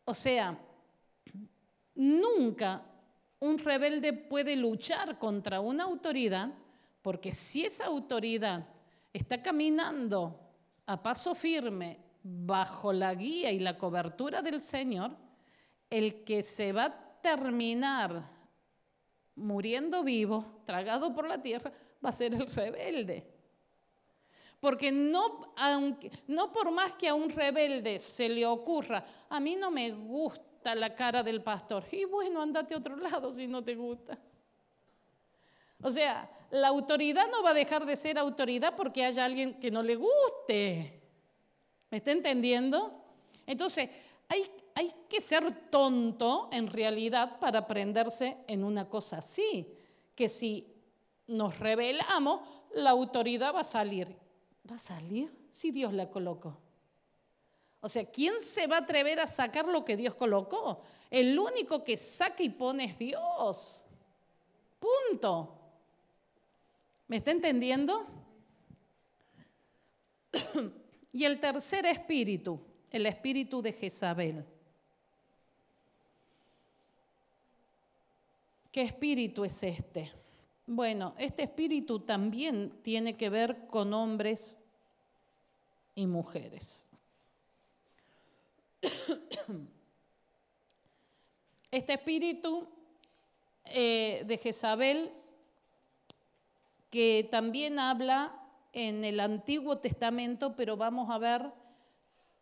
O sea, nunca un rebelde puede luchar contra una autoridad porque si esa autoridad está caminando a paso firme bajo la guía y la cobertura del Señor, el que se va a terminar muriendo vivo, tragado por la tierra, va a ser el rebelde. Porque no, aunque, no por más que a un rebelde se le ocurra, a mí no me gusta la cara del pastor. Y bueno, andate a otro lado si no te gusta. O sea, la autoridad no va a dejar de ser autoridad porque haya alguien que no le guste. ¿Me está entendiendo? Entonces, hay, hay que ser tonto en realidad para prenderse en una cosa así, que si nos rebelamos, la autoridad va a salir ¿Va a salir? Si Dios la colocó. O sea, ¿quién se va a atrever a sacar lo que Dios colocó? El único que saca y pone es Dios. Punto. ¿Me está entendiendo? <clears throat> y el tercer espíritu, el espíritu de Jezabel. ¿Qué espíritu es este? Bueno, este espíritu también tiene que ver con hombres y mujeres. Este espíritu eh, de Jezabel, que también habla en el Antiguo Testamento, pero vamos a ver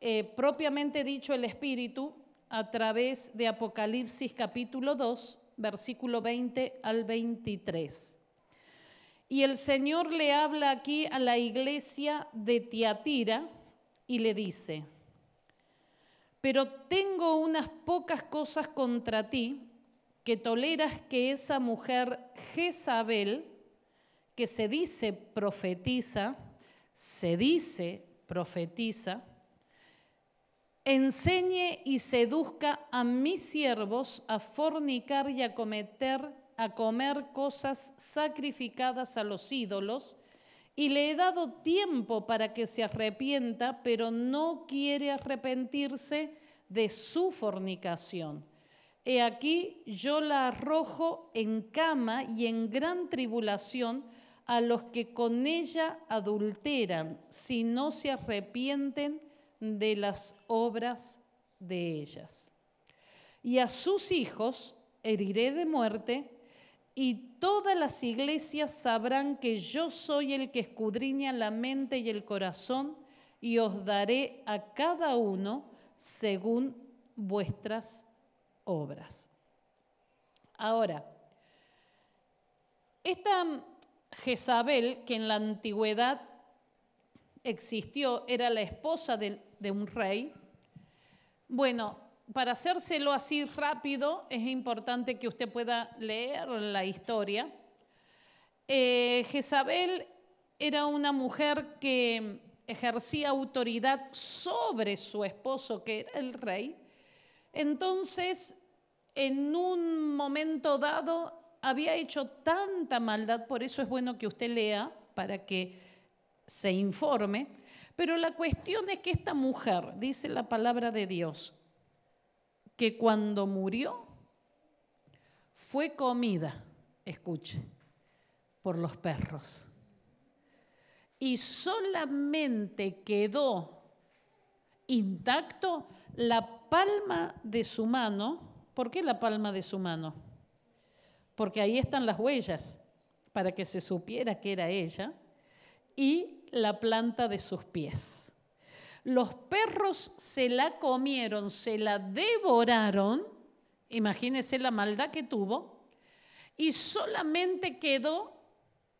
eh, propiamente dicho el espíritu a través de Apocalipsis capítulo 2, versículo 20 al 23. Y el Señor le habla aquí a la iglesia de Tiatira y le dice, pero tengo unas pocas cosas contra ti, que toleras que esa mujer Jezabel, que se dice profetiza, se dice profetiza, enseñe y seduzca a mis siervos a fornicar y a cometer a comer cosas sacrificadas a los ídolos y le he dado tiempo para que se arrepienta, pero no quiere arrepentirse de su fornicación. He aquí yo la arrojo en cama y en gran tribulación a los que con ella adulteran, si no se arrepienten de las obras de ellas. Y a sus hijos heriré de muerte y todas las iglesias sabrán que yo soy el que escudriña la mente y el corazón y os daré a cada uno según vuestras obras. Ahora, esta Jezabel, que en la antigüedad existió, era la esposa de, de un rey, bueno, para hacérselo así rápido, es importante que usted pueda leer la historia. Eh, Jezabel era una mujer que ejercía autoridad sobre su esposo, que era el rey. Entonces, en un momento dado, había hecho tanta maldad, por eso es bueno que usted lea para que se informe. Pero la cuestión es que esta mujer, dice la palabra de Dios, que cuando murió fue comida, escuche, por los perros. Y solamente quedó intacto la palma de su mano. ¿Por qué la palma de su mano? Porque ahí están las huellas, para que se supiera que era ella, y la planta de sus pies. Los perros se la comieron, se la devoraron. Imagínense la maldad que tuvo. Y solamente quedó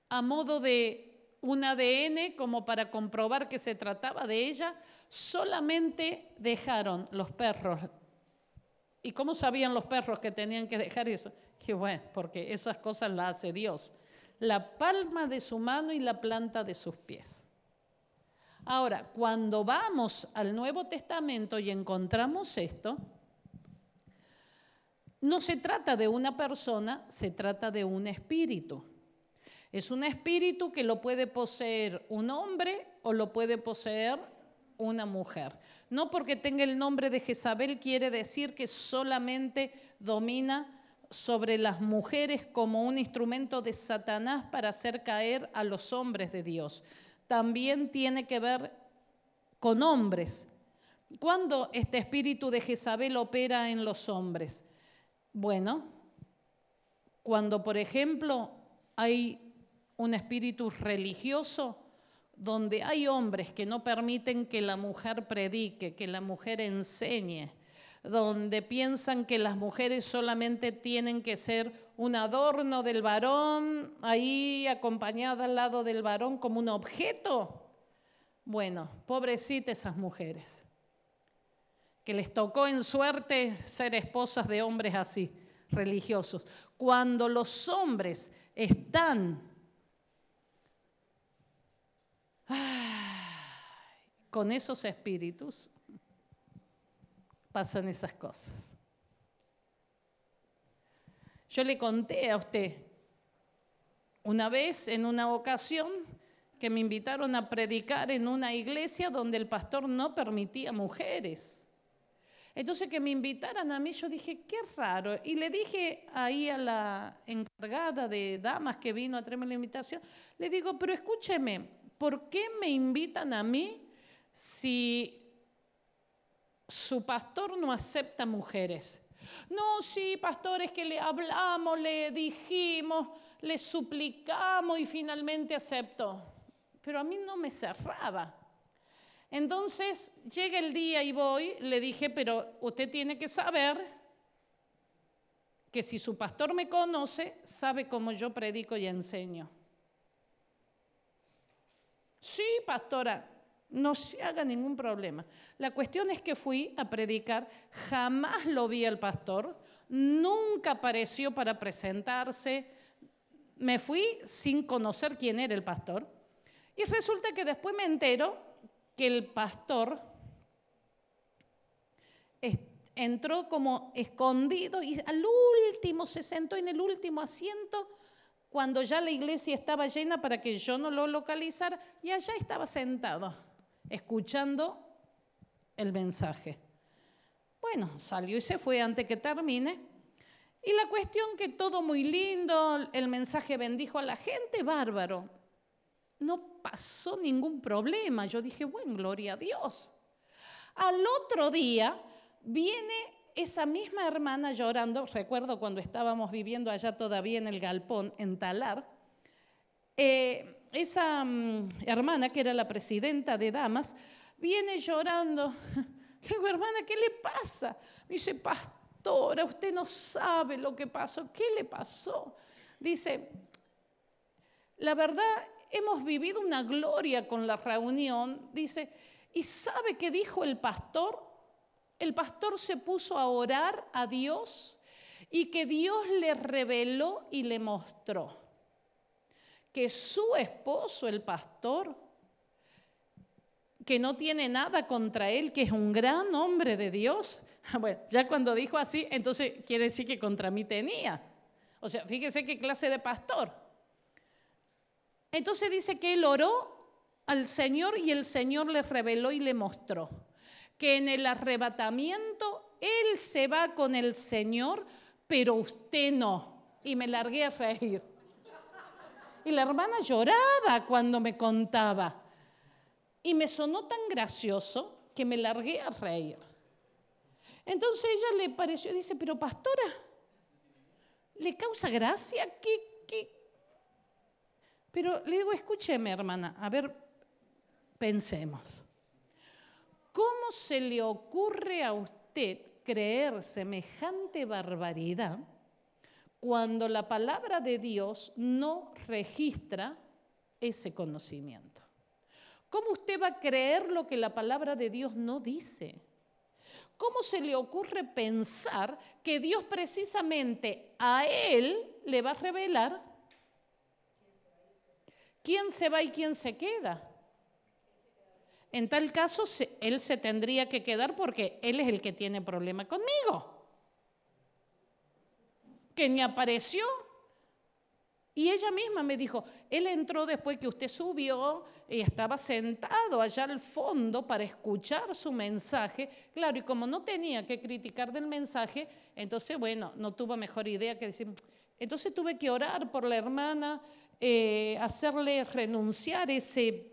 a modo de un ADN, como para comprobar que se trataba de ella, solamente dejaron los perros. ¿Y cómo sabían los perros que tenían que dejar eso? Que bueno, porque esas cosas las hace Dios. La palma de su mano y la planta de sus pies. Ahora, cuando vamos al Nuevo Testamento y encontramos esto, no se trata de una persona, se trata de un espíritu. Es un espíritu que lo puede poseer un hombre o lo puede poseer una mujer. No porque tenga el nombre de Jezabel quiere decir que solamente domina sobre las mujeres como un instrumento de Satanás para hacer caer a los hombres de Dios, también tiene que ver con hombres. ¿Cuándo este espíritu de Jezabel opera en los hombres? Bueno, cuando por ejemplo hay un espíritu religioso donde hay hombres que no permiten que la mujer predique, que la mujer enseñe, donde piensan que las mujeres solamente tienen que ser un adorno del varón, ahí acompañada al lado del varón como un objeto. Bueno, pobrecitas esas mujeres, que les tocó en suerte ser esposas de hombres así, religiosos. Cuando los hombres están con esos espíritus, pasan esas cosas. Yo le conté a usted una vez en una ocasión que me invitaron a predicar en una iglesia donde el pastor no permitía mujeres. Entonces que me invitaran a mí, yo dije, qué raro. Y le dije ahí a la encargada de damas que vino a traerme la invitación, le digo, pero escúcheme, ¿por qué me invitan a mí si su pastor no acepta mujeres? No, sí, pastores, que le hablamos, le dijimos, le suplicamos y finalmente aceptó. Pero a mí no me cerraba. Entonces llega el día y voy, le dije, pero usted tiene que saber que si su pastor me conoce, sabe cómo yo predico y enseño. Sí, pastora, no se haga ningún problema. La cuestión es que fui a predicar, jamás lo vi al pastor, nunca apareció para presentarse, me fui sin conocer quién era el pastor. Y resulta que después me entero que el pastor entró como escondido y al último se sentó en el último asiento cuando ya la iglesia estaba llena para que yo no lo localizara y allá estaba sentado escuchando el mensaje. Bueno, salió y se fue antes que termine. Y la cuestión que todo muy lindo, el mensaje bendijo a la gente, bárbaro. No pasó ningún problema. Yo dije, bueno, gloria a Dios. Al otro día viene esa misma hermana llorando, recuerdo cuando estábamos viviendo allá todavía en el galpón, en Talar, eh, esa mm, hermana, que era la presidenta de damas, viene llorando. Le <laughs> digo, hermana, ¿qué le pasa? Me dice, pastora, usted no sabe lo que pasó. ¿Qué le pasó? Dice, la verdad, hemos vivido una gloria con la reunión. Dice, ¿y sabe qué dijo el pastor? El pastor se puso a orar a Dios y que Dios le reveló y le mostró que su esposo, el pastor, que no tiene nada contra él, que es un gran hombre de Dios. <laughs> Bueno, ya cuando dijo así, entonces quiere decir que contra mí tenía. O sea, fíjese qué clase de pastor. Entonces dice que él oró al Señor y el Señor le reveló y le mostró que en el arrebatamiento él se va con el Señor, pero usted no. Y me largué a reír. Y la hermana lloraba cuando me contaba. Y me sonó tan gracioso que me largué a reír. Entonces ella le pareció, dice, pero pastora, ¿le causa gracia? Pero le digo, escúcheme hermana, a ver, pensemos. ¿Cómo se le ocurre a usted creer semejante barbaridad cuando la palabra de Dios no registra ese conocimiento. ¿Cómo usted va a creer lo que la palabra de Dios no dice? ¿Cómo se le ocurre pensar que Dios precisamente a él le va a revelar quién se va y quién se queda? En tal caso, él se tendría que quedar porque él es el que tiene problema conmigo que ni apareció. Y ella misma me dijo, él entró después que usted subió y estaba sentado allá al fondo para escuchar su mensaje. Claro, y como no tenía que criticar del mensaje, entonces, bueno, no tuvo mejor idea que decir, entonces tuve que orar por la hermana, eh, hacerle renunciar ese,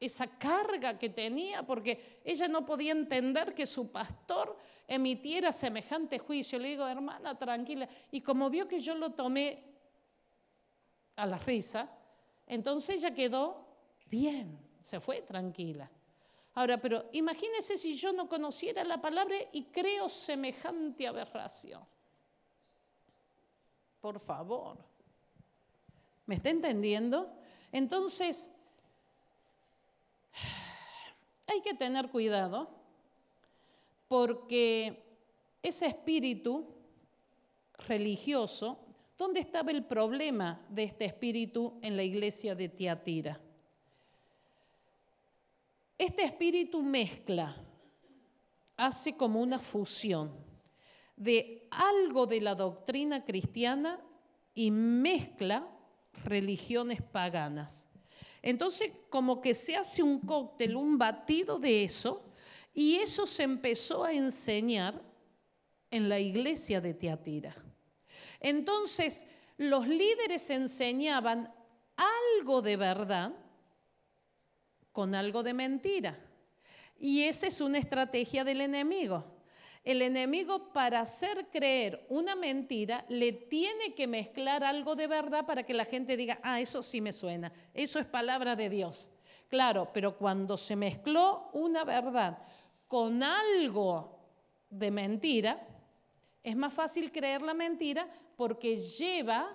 esa carga que tenía, porque ella no podía entender que su pastor emitiera semejante juicio. Le digo, hermana, tranquila. Y como vio que yo lo tomé a la risa, entonces ella quedó bien, se fue tranquila. Ahora, pero imagínese si yo no conociera la palabra y creo semejante aberración. Por favor. ¿Me está entendiendo? Entonces, <sighs> hay que tener cuidado porque ese espíritu religioso, ¿dónde estaba el problema de este espíritu en la iglesia de Tiatira? Este espíritu mezcla, hace como una fusión de algo de la doctrina cristiana y mezcla religiones paganas. Entonces, como que se hace un cóctel, un batido de eso, y eso se empezó a enseñar en la iglesia de Teatira. Entonces, los líderes enseñaban algo de verdad con algo de mentira. Y esa es una estrategia del enemigo. El enemigo para hacer creer una mentira le tiene que mezclar algo de verdad para que la gente diga, ah, eso sí me suena, eso es palabra de Dios. Claro, pero cuando se mezcló una verdad con algo de mentira, es más fácil creer la mentira porque lleva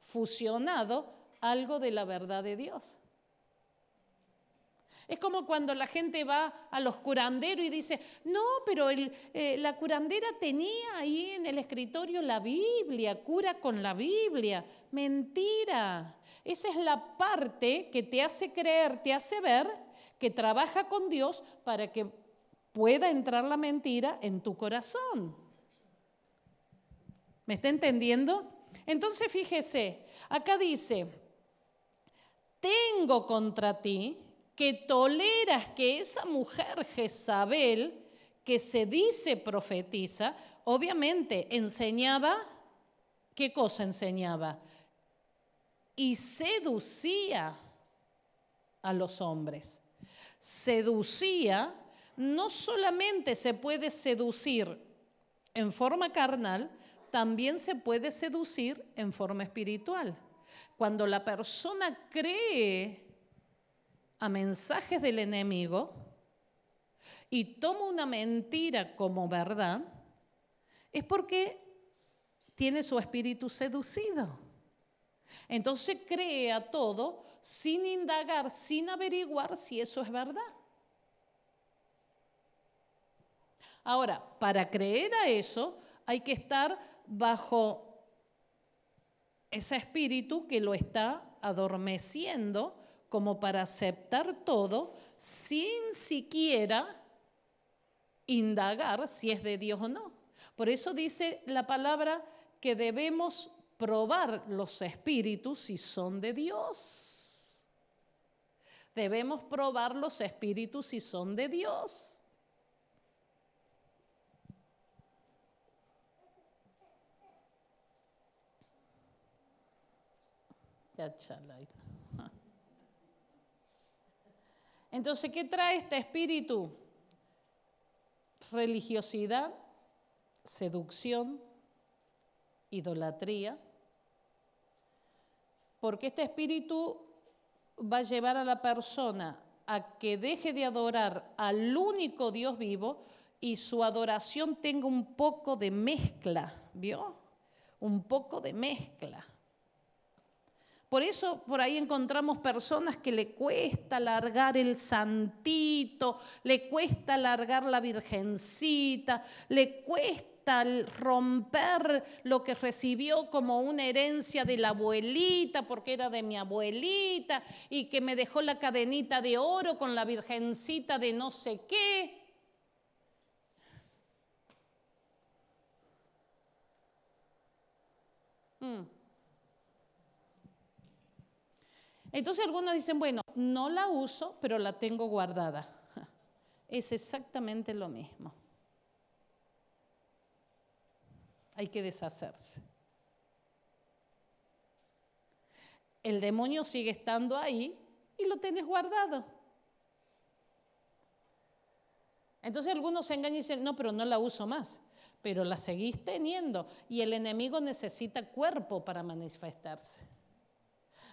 fusionado algo de la verdad de Dios. Es como cuando la gente va a los curanderos y dice, no, pero eh, la curandera tenía ahí en el escritorio la Biblia, cura con la Biblia. Mentira. Esa es la parte que te hace creer, te hace ver que trabaja con Dios para que pueda entrar la mentira en tu corazón. ¿Me está entendiendo? Entonces fíjese, acá dice, tengo contra ti que toleras que esa mujer Jezabel, que se dice profetiza, obviamente enseñaba, ¿qué cosa enseñaba? Y seducía a los hombres. Seducía no solamente se puede seducir en forma carnal, también se puede seducir en forma espiritual. Cuando la persona cree a mensajes del enemigo y toma una mentira como verdad, es porque tiene su espíritu seducido. Entonces cree a todo sin indagar, sin averiguar si eso es verdad. Ahora, para creer a eso hay que estar bajo ese espíritu que lo está adormeciendo como para aceptar todo sin siquiera indagar si es de Dios o no. Por eso dice la palabra que debemos probar los espíritus si son de Dios. Debemos probar los espíritus si son de Dios. Entonces, ¿qué trae este espíritu? Religiosidad, seducción, idolatría, porque este espíritu va a llevar a la persona a que deje de adorar al único Dios vivo y su adoración tenga un poco de mezcla, ¿vio? Un poco de mezcla. Por eso por ahí encontramos personas que le cuesta largar el santito, le cuesta largar la virgencita, le cuesta romper lo que recibió como una herencia de la abuelita, porque era de mi abuelita, y que me dejó la cadenita de oro con la virgencita de no sé qué. Mm. Entonces algunos dicen, bueno, no la uso, pero la tengo guardada. <laughs> Es exactamente lo mismo. Hay que deshacerse. El demonio sigue estando ahí y lo tienes guardado. Entonces algunos se engañan y dicen, no, pero no la uso más. Pero la seguís teniendo y el enemigo necesita cuerpo para manifestarse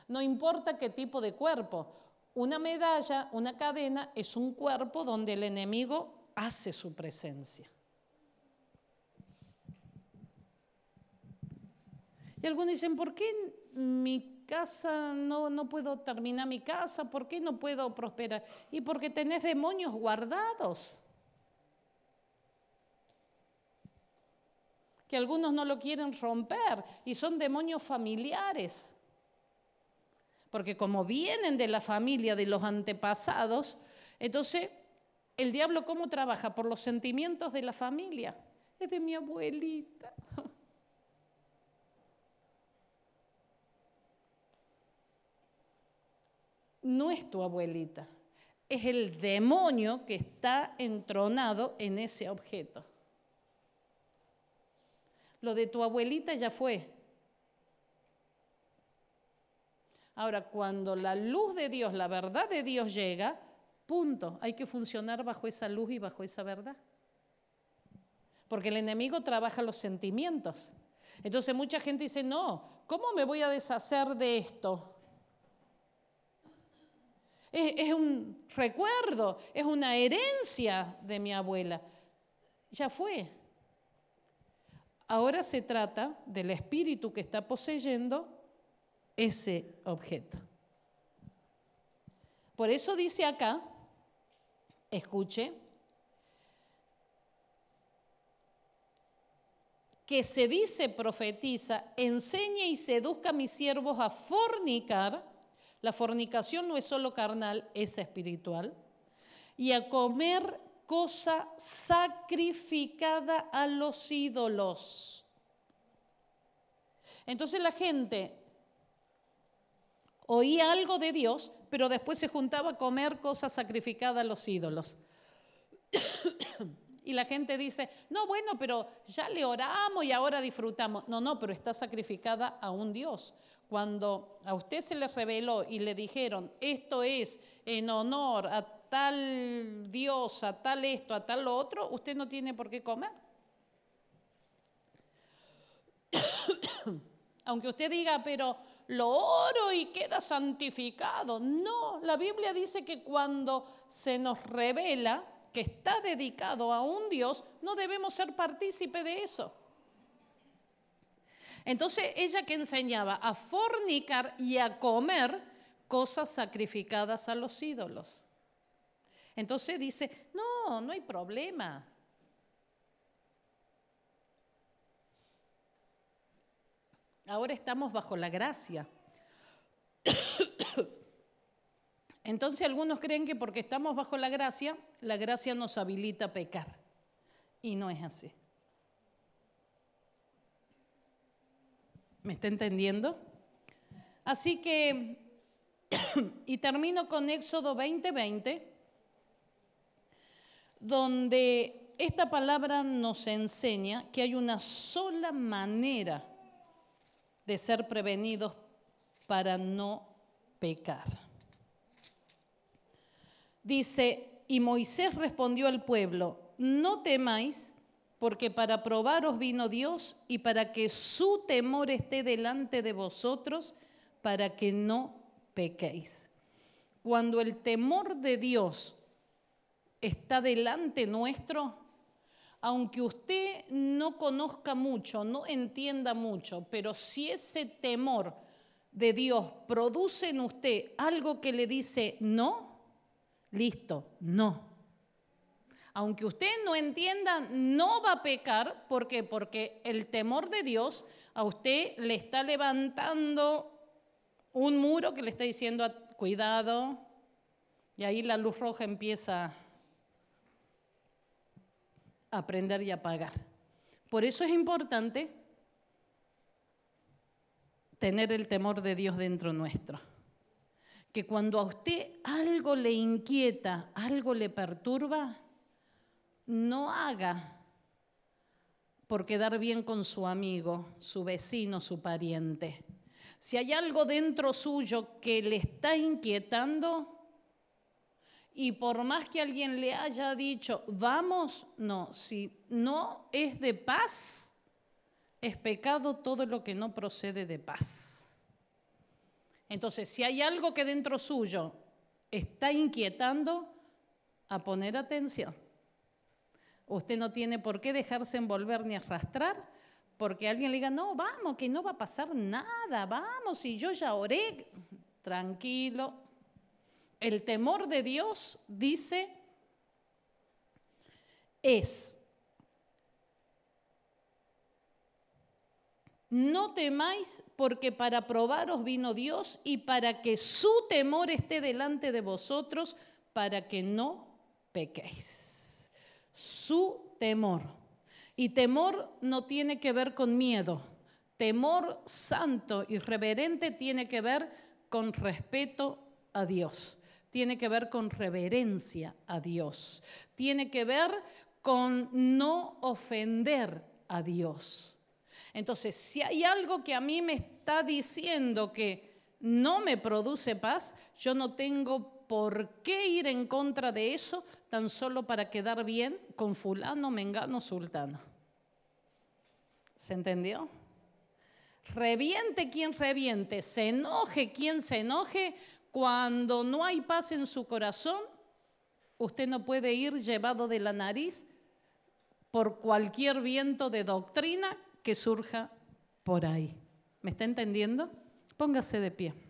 no importa qué tipo de cuerpo. Una medalla, una cadena, es un cuerpo donde el enemigo hace su presencia. Y algunos dicen, ¿por qué mi casa no, no puedo terminar mi casa? ¿Por qué no puedo prosperar? Y porque tenés demonios guardados. que algunos no lo quieren romper y son demonios familiares porque como vienen de la familia de los antepasados, entonces el diablo cómo trabaja? Por los sentimientos de la familia. Es de mi abuelita. No es tu abuelita, es el demonio que está entronado en ese objeto. Lo de tu abuelita ya fue, Ahora, cuando la luz de Dios, la verdad de Dios llega, punto, hay que funcionar bajo esa luz y bajo esa verdad. Porque el enemigo trabaja los sentimientos. Entonces mucha gente dice, no, ¿cómo me voy a deshacer de esto? Es, un recuerdo, es una herencia de mi abuela. Ya fue. Ahora se trata del espíritu que está poseyendo ese objeto. Por eso dice acá, escuche, que se dice profetiza, enseñe y seduzca a mis siervos a fornicar. La fornicación no es solo carnal, es espiritual. Y a comer cosa sacrificada a los ídolos. Entonces la gente oía algo de Dios, pero después se juntaba a comer cosas sacrificadas a los ídolos. <coughs> y la gente dice, no, bueno, pero ya le oramos y ahora disfrutamos. No, no, pero está sacrificada a un Dios. Cuando a usted se le reveló y le dijeron, esto es en honor a tal Dios, a tal esto, a tal otro, usted no tiene por qué comer. <coughs> Aunque usted diga, pero lo oro y queda santificado. No, la Biblia dice que cuando se nos revela que está dedicado a un Dios, no debemos ser partícipe de eso. Entonces ella que enseñaba a fornicar y a comer cosas sacrificadas a los ídolos. Entonces dice, no, no hay problema. Ahora estamos bajo la gracia. <coughs> Entonces algunos creen que porque estamos bajo la gracia, la gracia nos habilita a pecar. Y no es así. ¿Me está entendiendo? Así que, <coughs> y termino con Éxodo 20:20, 20, donde esta palabra nos enseña que hay una sola manera de ser prevenidos para no pecar. Dice, y Moisés respondió al pueblo, no temáis, porque para probaros vino Dios y para que su temor esté delante de vosotros, para que no pequéis. Cuando el temor de Dios está delante nuestro, aunque usted no conozca mucho, no entienda mucho, pero si ese temor de Dios produce en usted algo que le dice no, listo, no. Aunque usted no entienda, no va a pecar. ¿Por qué? Porque el temor de Dios a usted le está levantando un muro que le está diciendo, cuidado. Y ahí la luz roja empieza aprender y apagar. Por eso es importante tener el temor de Dios dentro nuestro. Que cuando a usted algo le inquieta, algo le perturba, no haga por quedar bien con su amigo, su vecino, su pariente. Si hay algo dentro suyo que le está inquietando, y por más que alguien le haya dicho, vamos, no, si no es de paz, es pecado todo lo que no procede de paz. Entonces, si hay algo que dentro suyo está inquietando, a poner atención. Usted no tiene por qué dejarse envolver ni arrastrar porque alguien le diga, no, vamos, que no va a pasar nada, vamos, y yo ya oré, tranquilo, el temor de Dios, dice, es, no temáis porque para probaros vino Dios y para que su temor esté delante de vosotros, para que no pequéis. Su temor. Y temor no tiene que ver con miedo. Temor santo y reverente tiene que ver con respeto a Dios tiene que ver con reverencia a Dios, tiene que ver con no ofender a Dios. Entonces, si hay algo que a mí me está diciendo que no me produce paz, yo no tengo por qué ir en contra de eso tan solo para quedar bien con fulano, mengano, sultano. ¿Se entendió? Reviente quien reviente, se enoje quien se enoje, cuando no hay paz en su corazón, usted no puede ir llevado de la nariz por cualquier viento de doctrina que surja por ahí. ¿Me está entendiendo? Póngase de pie.